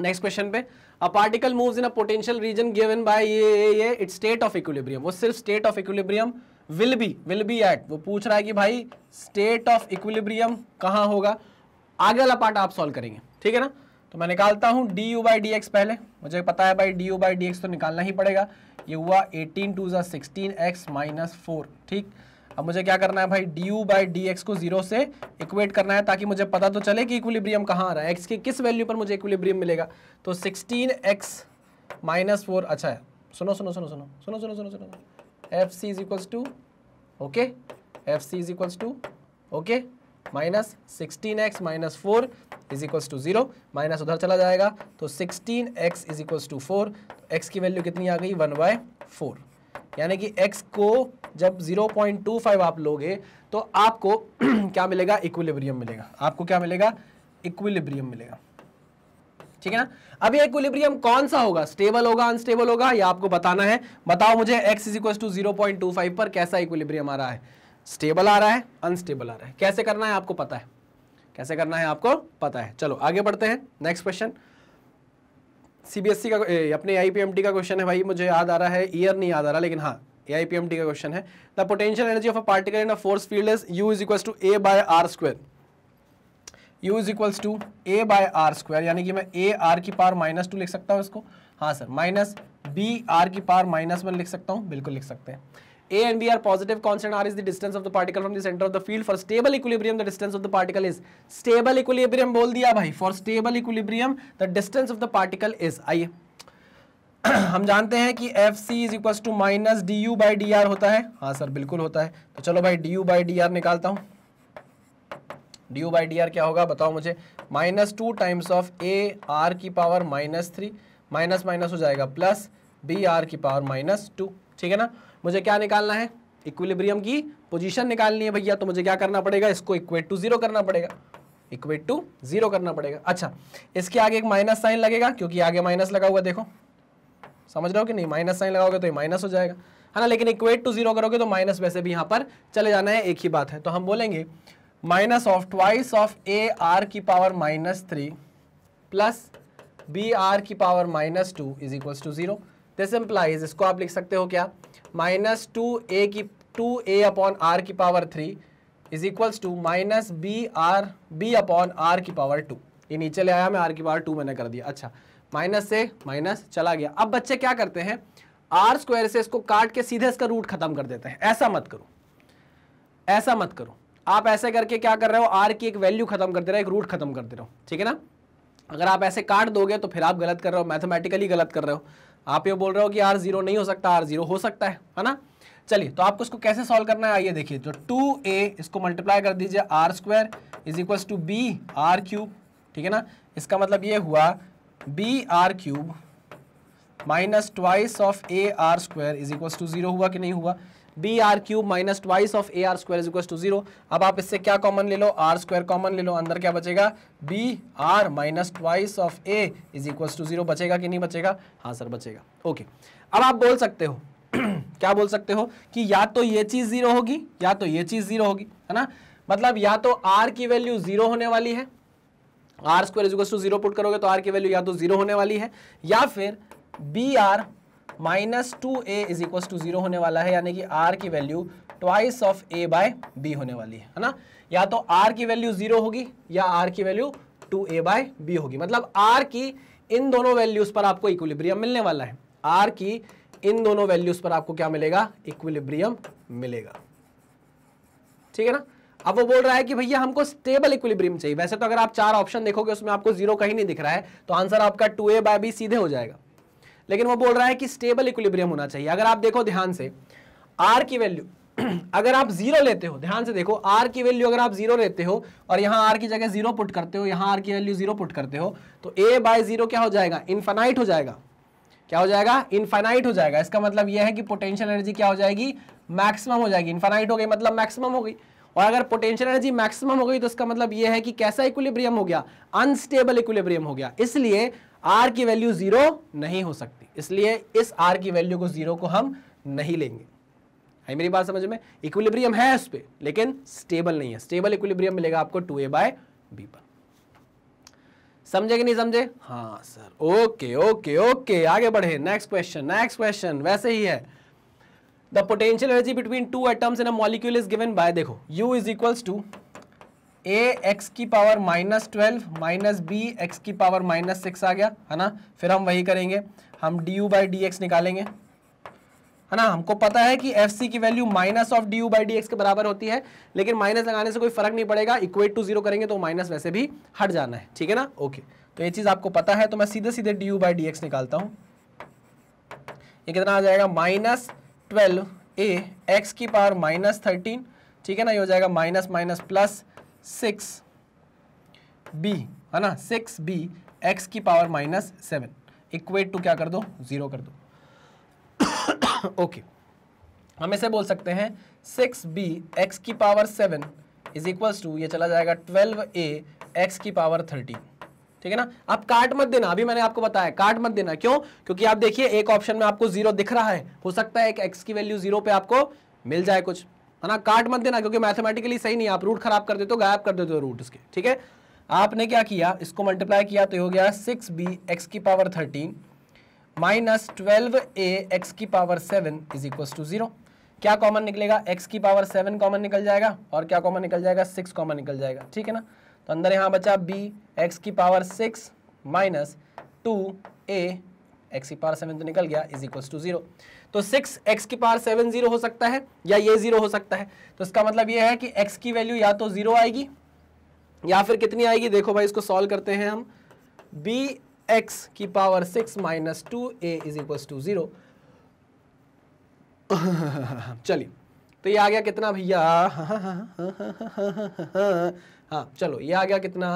नेक्स्ट क्वेश्चन पे a particle moves in a potential region given by ये ये इट्स स्टेट ऑफ इक्विलिब्रियम वो सिर्फ state of equilibrium will be will be at वो पूछ रहा है कि भाई स्टेट ऑफ इक्विलिब्रियम कहाँ होगा आगे वाला पार्ट आप सॉल्व करेंगे ठीक है ना तो मैं निकालता हूँ d you by D x पहले मुझे पता है भाई d you by D x तो निकालना ही पड़ेगा ये हुआ एटीन टू जो सिक्सटीन एक्स माइनस फोर ठीक अब मुझे क्या करना है भाई d you by D x को जीरो से इक्वेट करना है ताकि मुझे पता तो चले कि इक्विलिब्रियम कहाँ आ रहा है एक्स के किस वैल्यू पर मुझे इक्विलिब्रियम मिलेगा तो सिक्सटीन एक्स माइनस फोर अच्छा है सुनो सुनो सुनो सुनो सुनो सुनो सुनो सुनो f C is equals to okay f C is equals to okay minus sixteen x minus four is equals to zero minus उधर चला जाएगा तो sixteen x is equals to four तो एक्स की वैल्यू कितनी आ गई वन बाय फोर यानी कि x को जब 0.25 आप लोगे तो आपको क्या मिलेगा इक्विलिब्रियम मिलेगा आपको क्या मिलेगा इक्विलिब्रियम मिलेगा ठीक है ना अब ये इक्विलिब्रियम कौन सा होगा स्टेबल होगा अनस्टेबल होगा ये आपको बताना है बताओ मुझे x is equal to zero point two five पर कैसा इक्विलिब्रियम आ रहा है स्टेबल आ रहा है अनस्टेबल आ रहा है कैसे करना है आपको पता है कैसे करना है आपको पता है चलो आगे बढ़ते हैं नेक्स्ट क्वेश्चन सीबीएसई का ए, अपने आईपीएमटी का क्वेश्चन है भाई मुझे याद आ रहा है ईयर नहीं याद आ रहा लेकिन हाँ आईपीएमटी का क्वेश्चन है the potential energy of a particle in a force field is u is equal to A by r square u is equals to A by r square यानी कि मैं ए आर की पावर माइनस टू लिख सकता हूँ इसको हाँ सर माइनस बी आर की पावर माइनस वन लिख सकता हूँ बिल्कुल लिख सकते हैं a and b are positive constant r is the distance of the particle from the centre of the field for stable equilibrium the distance of the particle is stable equilibrium बोल दिया भाई for stable equilibrium the distance of the particle is आइए हम जानते हैं कि F C is equal to minus d you by d r होता है हाँ सर बिल्कुल होता है तो चलो भाई d you by d r निकालता हूँ d you by d r क्या होगा बताओ मुझे minus two times of a r की power minus three minus minus हो जाएगा प्लस बी आर की पावर माइनस टू ठीक है ना मुझे क्या निकालना है इक्विलिब्रियम की पोजीशन निकालनी है भैया तो मुझे क्या करना पड़ेगा इसको इक्वेट टू जीरो करना पड़ेगा इक्वेट टू जीरो करना पड़ेगा अच्छा इसके आगे एक माइनस साइन लगेगा क्योंकि आगे माइनस लगा हुआ देखो समझ रहे हो कि नहीं माइनस साइन लगाओगे तो ये माइनस हो जाएगा है ना लेकिन इक्वेट टू जीरो करोगे तो माइनस वैसे भी यहाँ पर चले जाना है एक ही बात है तो हम बोलेंगे minus of twice of a r की power minus three plus b r की power minus two is equal to zero this implies इसको आप लिख सकते हो क्या माइनस टू ए की टू ए अपॉन आर की power three is equals to minus b r b upon r की पावर टू ये नीचे ले आया मैं आर की पावर टू मैंने कर दिया अच्छा माइनस से माइनस चला गया अब बच्चे क्या करते हैं आर स्क्वायर से इसको काट के सीधे इसका रूट खत्म कर देते हैं ऐसा मत करो ऐसा मत करो आप ऐसे करके क्या कर रहे हो आर की एक वैल्यू खत्म करते रहो एक रूट खत्म करते रहो ठीक है ना अगर आप ऐसे काट दोगे तो फिर आप गलत कर रहे हो मैथमेटिकली गलत कर रहे हो आप ये बोल रहे हो कि आर जीरो नहीं हो सकता आर जीरो हो सकता है है ना चलिए तो आपको इसको कैसे सॉल्व करना है आइए देखिए तो टू ए इसको मल्टीप्लाई कर दीजिए r square is equal to b r cube ठीक है ना इसका मतलब ये हुआ b r cube minus twice of a r square is equal to zero हुआ कि नहीं हुआ b r cube minus twice of a r square is equal to zero अब आप इससे क्या कॉमन ले लो आर स्क्वायर कॉमन ले लो अंदर क्या बचेगा B R minus twice of A is equal to zero बचेगा कि नहीं बचेगा हाँ सर बचेगा ओके अब आप बोल सकते हो क्या बोल सकते हो कि या तो ये चीज़ जीरो होगी या तो ये चीज़ जीरो होगी है ना मतलब या तो आर की वैल्यू जीरो होने वाली है R square is equal to zero put करोगे तो आर की वैल्यू या तो जीरो होने वाली है या फिर B R minus two A is equal to zero होने वाला है यानी कि आर की value twice of A by B होने वाली है ना या तो आर की वैल्यू जीरो होगी या आर की value two A by B होगी मतलब आर की इन दोनों वैल्यूज पर आपको इक्विलिब्रियम मिलने वाला है आर की इन दोनों वैल्यूज पर आपको क्या मिलेगा इक्विलिब्रियम मिलेगा ठीक है ना अब वो बोल रहा है कि भैया हमको स्टेबल इक्विलिब्रियम चाहिए वैसे तो अगर आप चार ऑप्शन देखोगे उसमें आपको जीरो कहीं नहीं दिख रहा है तो आंसर आपका टू ए बाय बी सीधे हो जाएगा लेकिन वो बोल रहा है कि स्टेबल इक्विलिब्रियम होना चाहिए अगर आप देखो ध्यान से आर की वैल्यू अगर आप जीरो लेते हो ध्यान से देखो आर की वैल्यू अगर आप जीरो लेते हो और यहां आर की जगह जीरो पुट करते हो यहां आर की वैल्यू जीरो पुट करते हो तो ए बाय जीरो क्या हो जाएगा इनफाइनाइट हो जाएगा क्या हो जाएगा इनफाइनाइट हो जाएगा इसका मतलब यह है कि पोटेंशियल एनर्जी क्या हो जाएगी मैक्सिमम हो जाएगी इनफाइनाइट हो गई मतलब मैक्सिमम हो गई और अगर पोटेंशियल एनर्जी मैक्सिमम हो गई तो इसका मतलब यह है कि कैसा इक्विलिब्रियम हो गया अनस्टेबल इक्विलिब्रियम हो गया इसलिए आर की वैल्यू जीरो नहीं हो सकती इसलिए इस आर की वैल्यू को जीरो को हम नहीं लेंगे है मेरी बात समझ में इक्विलिब्रियम है उस पर लेकिन स्टेबल नहीं है स्टेबल इक्विलिब्रियम मिलेगा आपको टू ए बाय बी पर समझे कि नहीं समझे हाँ सर ओके ओके ओके आगे बढ़े नेक्स्ट क्वेश्चन नेक्स्ट क्वेश्चन वैसे ही है the potential energy between two atoms in a molecule is given by देखो U is equals to A X की power minus twelve minus B X की पावर माइनस सिक्स आ गया है ना फिर हम वही करेंगे हम D you by D X निकालेंगे है ना हमको पता है कि एफ सी की value minus of D you by D X के बराबर होती है लेकिन माइनस लगाने से कोई फर्क नहीं पड़ेगा इक्वेट टू जीरो करेंगे तो माइनस वैसे भी हट जाना है ठीक है ना ओके तो ये चीज़ आपको पता है तो मैं सीधे सीधे D you by D x निकालता हूँ ये कितना आ जाएगा माइनस ट्वेल्व ए एक्स की पावर माइनस थर्टीन ठीक है ना ये हो जाएगा minus minus plus six B है ना सिक्स बी एक्स की power minus seven equate to क्या कर दो ज़ीरो कर दो ओके okay. हम इसे बोल सकते हैं सिक्स बी एक्स की power seven is equals to ये चला जाएगा ट्वेल्व ए एक्स की पावर थर्टीन ठीक है ना आप काट मत देना अभी मैंने आपको बताया काट मत देना क्यों क्योंकि आप देखिए एक ऑप्शन में आपको जीरो दिख रहा है हो सकता है एक एक्स की वैल्यू जीरो पे आपको मिल जाए कुछ है ना काट मत देना क्योंकि मैथमेटिकली सही नहीं आप रूट खराब कर देते हो गायब कर देते हो रूट इसके ठीक है आपने क्या किया इसको मल्टीप्लाई किया तो हो गया सिक्स बी एक्स की power thirteen minus twelve A X की power seven is equal to zero क्या कॉमन निकलेगा एक्स की पावर सेवन कॉमन निकल जाएगा और क्या कॉमन निकल जाएगा सिक्स कॉमन निकल जाएगा ठीक है ना तो अंदर यहाँ बचा बी एक्स की power six minus two A X की पावर सेवन तो निकल गया इज इक्वल टू जीरो तो सिक्स एक्स की पावर सेवन जीरो हो सकता है या ये जीरो हो सकता है तो इसका मतलब ये है कि एक्स की वैल्यू या तो जीरो आएगी या फिर कितनी आएगी देखो भाई इसको सॉल्व करते हैं हम बी एक्स की power six minus two A is equal to zero चलिए तो ये आ गया कितना भैया हाँ चलो ये आ गया कितना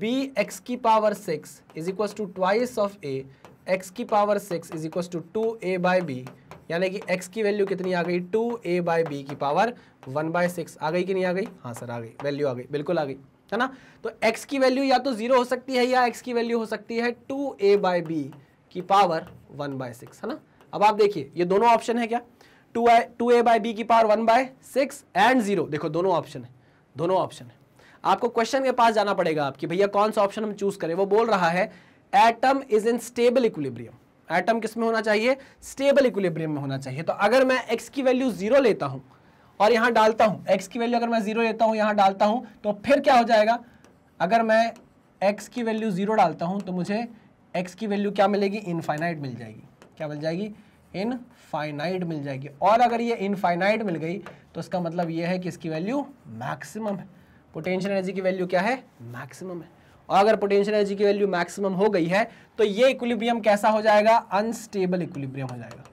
बी एक्स की power six is equal to twice of A X की power six is equal to two A by B यानी कि एक्स की वैल्यू कितनी आ गई टू ए बाई बी की पावर वन बाय सिक्स आ गई कि नहीं आ गई हाँ सर आ गई वैल्यू आ गई बिल्कुल आ गई है ना तो x की वैल्यू या तो जीरो हो सकती है या x की वैल्यू हो सकती है टू ए बाई बी की पावर वन बाय सिक्स है ना अब आप देखिए ये दोनों ऑप्शन है क्या two I two A by B की power one by six and zero देखो दोनों ऑप्शन है दोनों ऑप्शन है आपको क्वेश्चन के पास जाना पड़ेगा आपकी भैया कौन सा ऑप्शन हम चूज करें वो बोल रहा है atom is in stable equilibrium atom किस में होना चाहिए स्टेबल इक्विलिब्रियम में होना चाहिए तो अगर मैं एक्स की वैल्यू जीरो लेता हूँ और यहां डालता हूँ एक्स की वैल्यू अगर मैं जीरो लेता हूँ यहां डालता हूँ तो फिर क्या हो जाएगा अगर मैं एक्स की वैल्यू जीरो डालता हूँ तो मुझे एक्स की वैल्यू क्या मिलेगी इनफाइनाइट मिल जाएगी क्या मिल जाएगी इनफाइनाइट मिल जाएगी और अगर ये इनफाइनाइट मिल गई तो इसका मतलब ये है कि इसकी वैल्यू मैक्सिमम है पोटेंशियल एनर्जी की वैल्यू क्या है मैक्सिमम है और अगर पोटेंशियल एनर्जी की वैल्यू मैक्सिमम हो गई है तो ये इक्विलिब्रियम कैसा हो जाएगा अनस्टेबल इक्विलिब्रियम हो जाएगा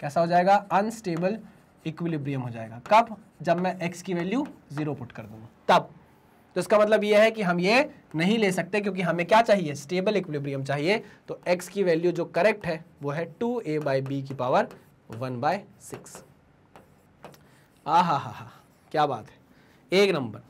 कैसा हो जाएगा अनस्टेबल इक्विलिब्रियम हो जाएगा कब जब मैं एक्स की वैल्यू जीरो पुट कर दूंगा तब तो इसका मतलब यह है कि हम ये नहीं ले सकते क्योंकि हमें क्या चाहिए स्टेबल इक्विलिब्रियम चाहिए तो एक्स की वैल्यू जो करेक्ट है वो है टू ए बाई बी की पावर वन बाय सिक्स आ हा हा हा क्या बात है एक नंबर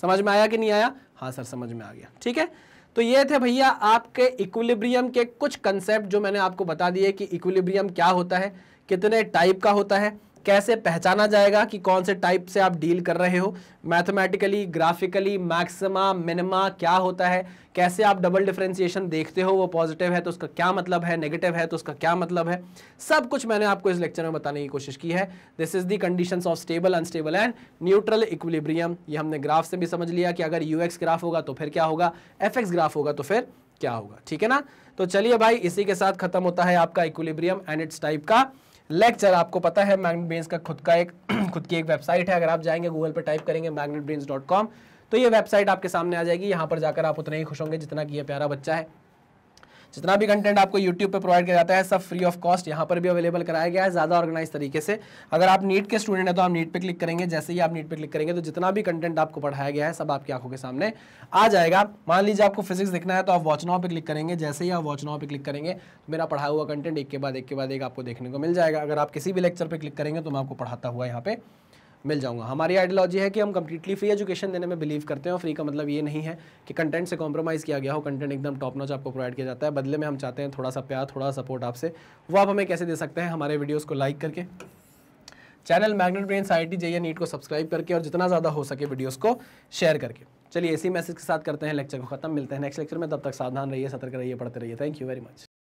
समझ में आया कि नहीं आया हाँ सर समझ में आ गया ठीक है तो ये थे भैया आपके इक्विलिब्रियम के कुछ कंसेप्ट जो मैंने आपको बता दिए कि इक्विलिब्रियम क्या होता है कितने टाइप का होता है कैसे पहचाना जाएगा कि कौन से टाइप से आप डील कर रहे हो मैथमेटिकली ग्राफिकली मैक्सिमा मिनिमा क्या होता है कैसे आप डबल डिफ्रेंसिएशन देखते हो वो पॉजिटिव है तो उसका क्या मतलब है नेगेटिव है तो उसका क्या मतलब है सब कुछ मैंने आपको इस लेक्चर में बताने की कोशिश की है this is the condition of stable unstable and neutral equilibrium ये हमने ग्राफ से भी समझ लिया कि अगर यू ग्राफ होगा तो फिर क्या होगा एफ ग्राफ होगा तो फिर क्या होगा ठीक है ना तो चलिए भाई इसी के साथ खत्म होता है आपका इक्विलिब्रियम एंड इट्स टाइप का लेक्चर आपको पता है मैग्नेट ब्रेन्स का खुद का एक खुद की एक वेबसाइट है अगर आप जाएंगे गूगल पर टाइप करेंगे मैग्नेट ब्रेन्स डॉट कॉम तो ये वेबसाइट आपके सामने आ जाएगी यहाँ पर जाकर आप उतना ही खुश होंगे जितना कि यह प्यारा बच्चा है जितना भी कंटेंट आपको यूट्यूब पे प्रोवाइड किया जाता है सब फ्री ऑफ कॉस्ट यहाँ पर भी अवेलेबल कराया गया है ज़्यादा ऑर्गेनाइज तरीके से अगर आप नीट के स्टूडेंट हैं तो आप नीट पे क्लिक करेंगे जैसे ही आप नीट पे क्लिक करेंगे तो जितना भी कंटेंट आपको पढ़ाया गया है सब आपकी आंखों के सामने आ जाएगा मान लीजिए आपको फिजिक्स दिखना है तो आप वॉचनाओ पर क्लिक करेंगे जैसे ही आप वॉचनाओ पर क्लिक करेंगे तो मेरा पढ़ा हुआ कंटेंट एक के बाद एक के बाद एक आपको देखने को मिल जाएगा अगर आप किसी भी लेक्चर पर क्लिक करेंगे तो मैं आपको पढ़ाता हुआ यहाँ पर मिल जाऊंगा हमारी आइडियोलॉजी है कि हम कम्प्लीटली फ्री एजुकेशन देने में बिलीव करते हैं फ्री का मतलब ये नहीं है कि कंटेंट से कॉम्प्रोमाइज़ किया गया हो कंटेंट एकदम टॉप नॉच आपको प्रोवाइड किया जाता है बदले में हम चाहते हैं थोड़ा सा प्यार थोड़ा सपोर्ट आपसे वो आप हमें कैसे दे सकते हैं हमारे वीडियोज़ को लाइक करके channel magnet brain I T JEE NEET को सब्सक्राइब करके और जितना ज़्यादा हो सके वीडियोज़ को शेयर करके चलिए इसी मैसेज के साथ करते हैं लेक्चर को खत्म मिलते हैं नेक्स्ट लेक्चर में तब तक सावधान रहिए सतर्क रहिए पढ़ते रहिए थैंक यू वेरी मच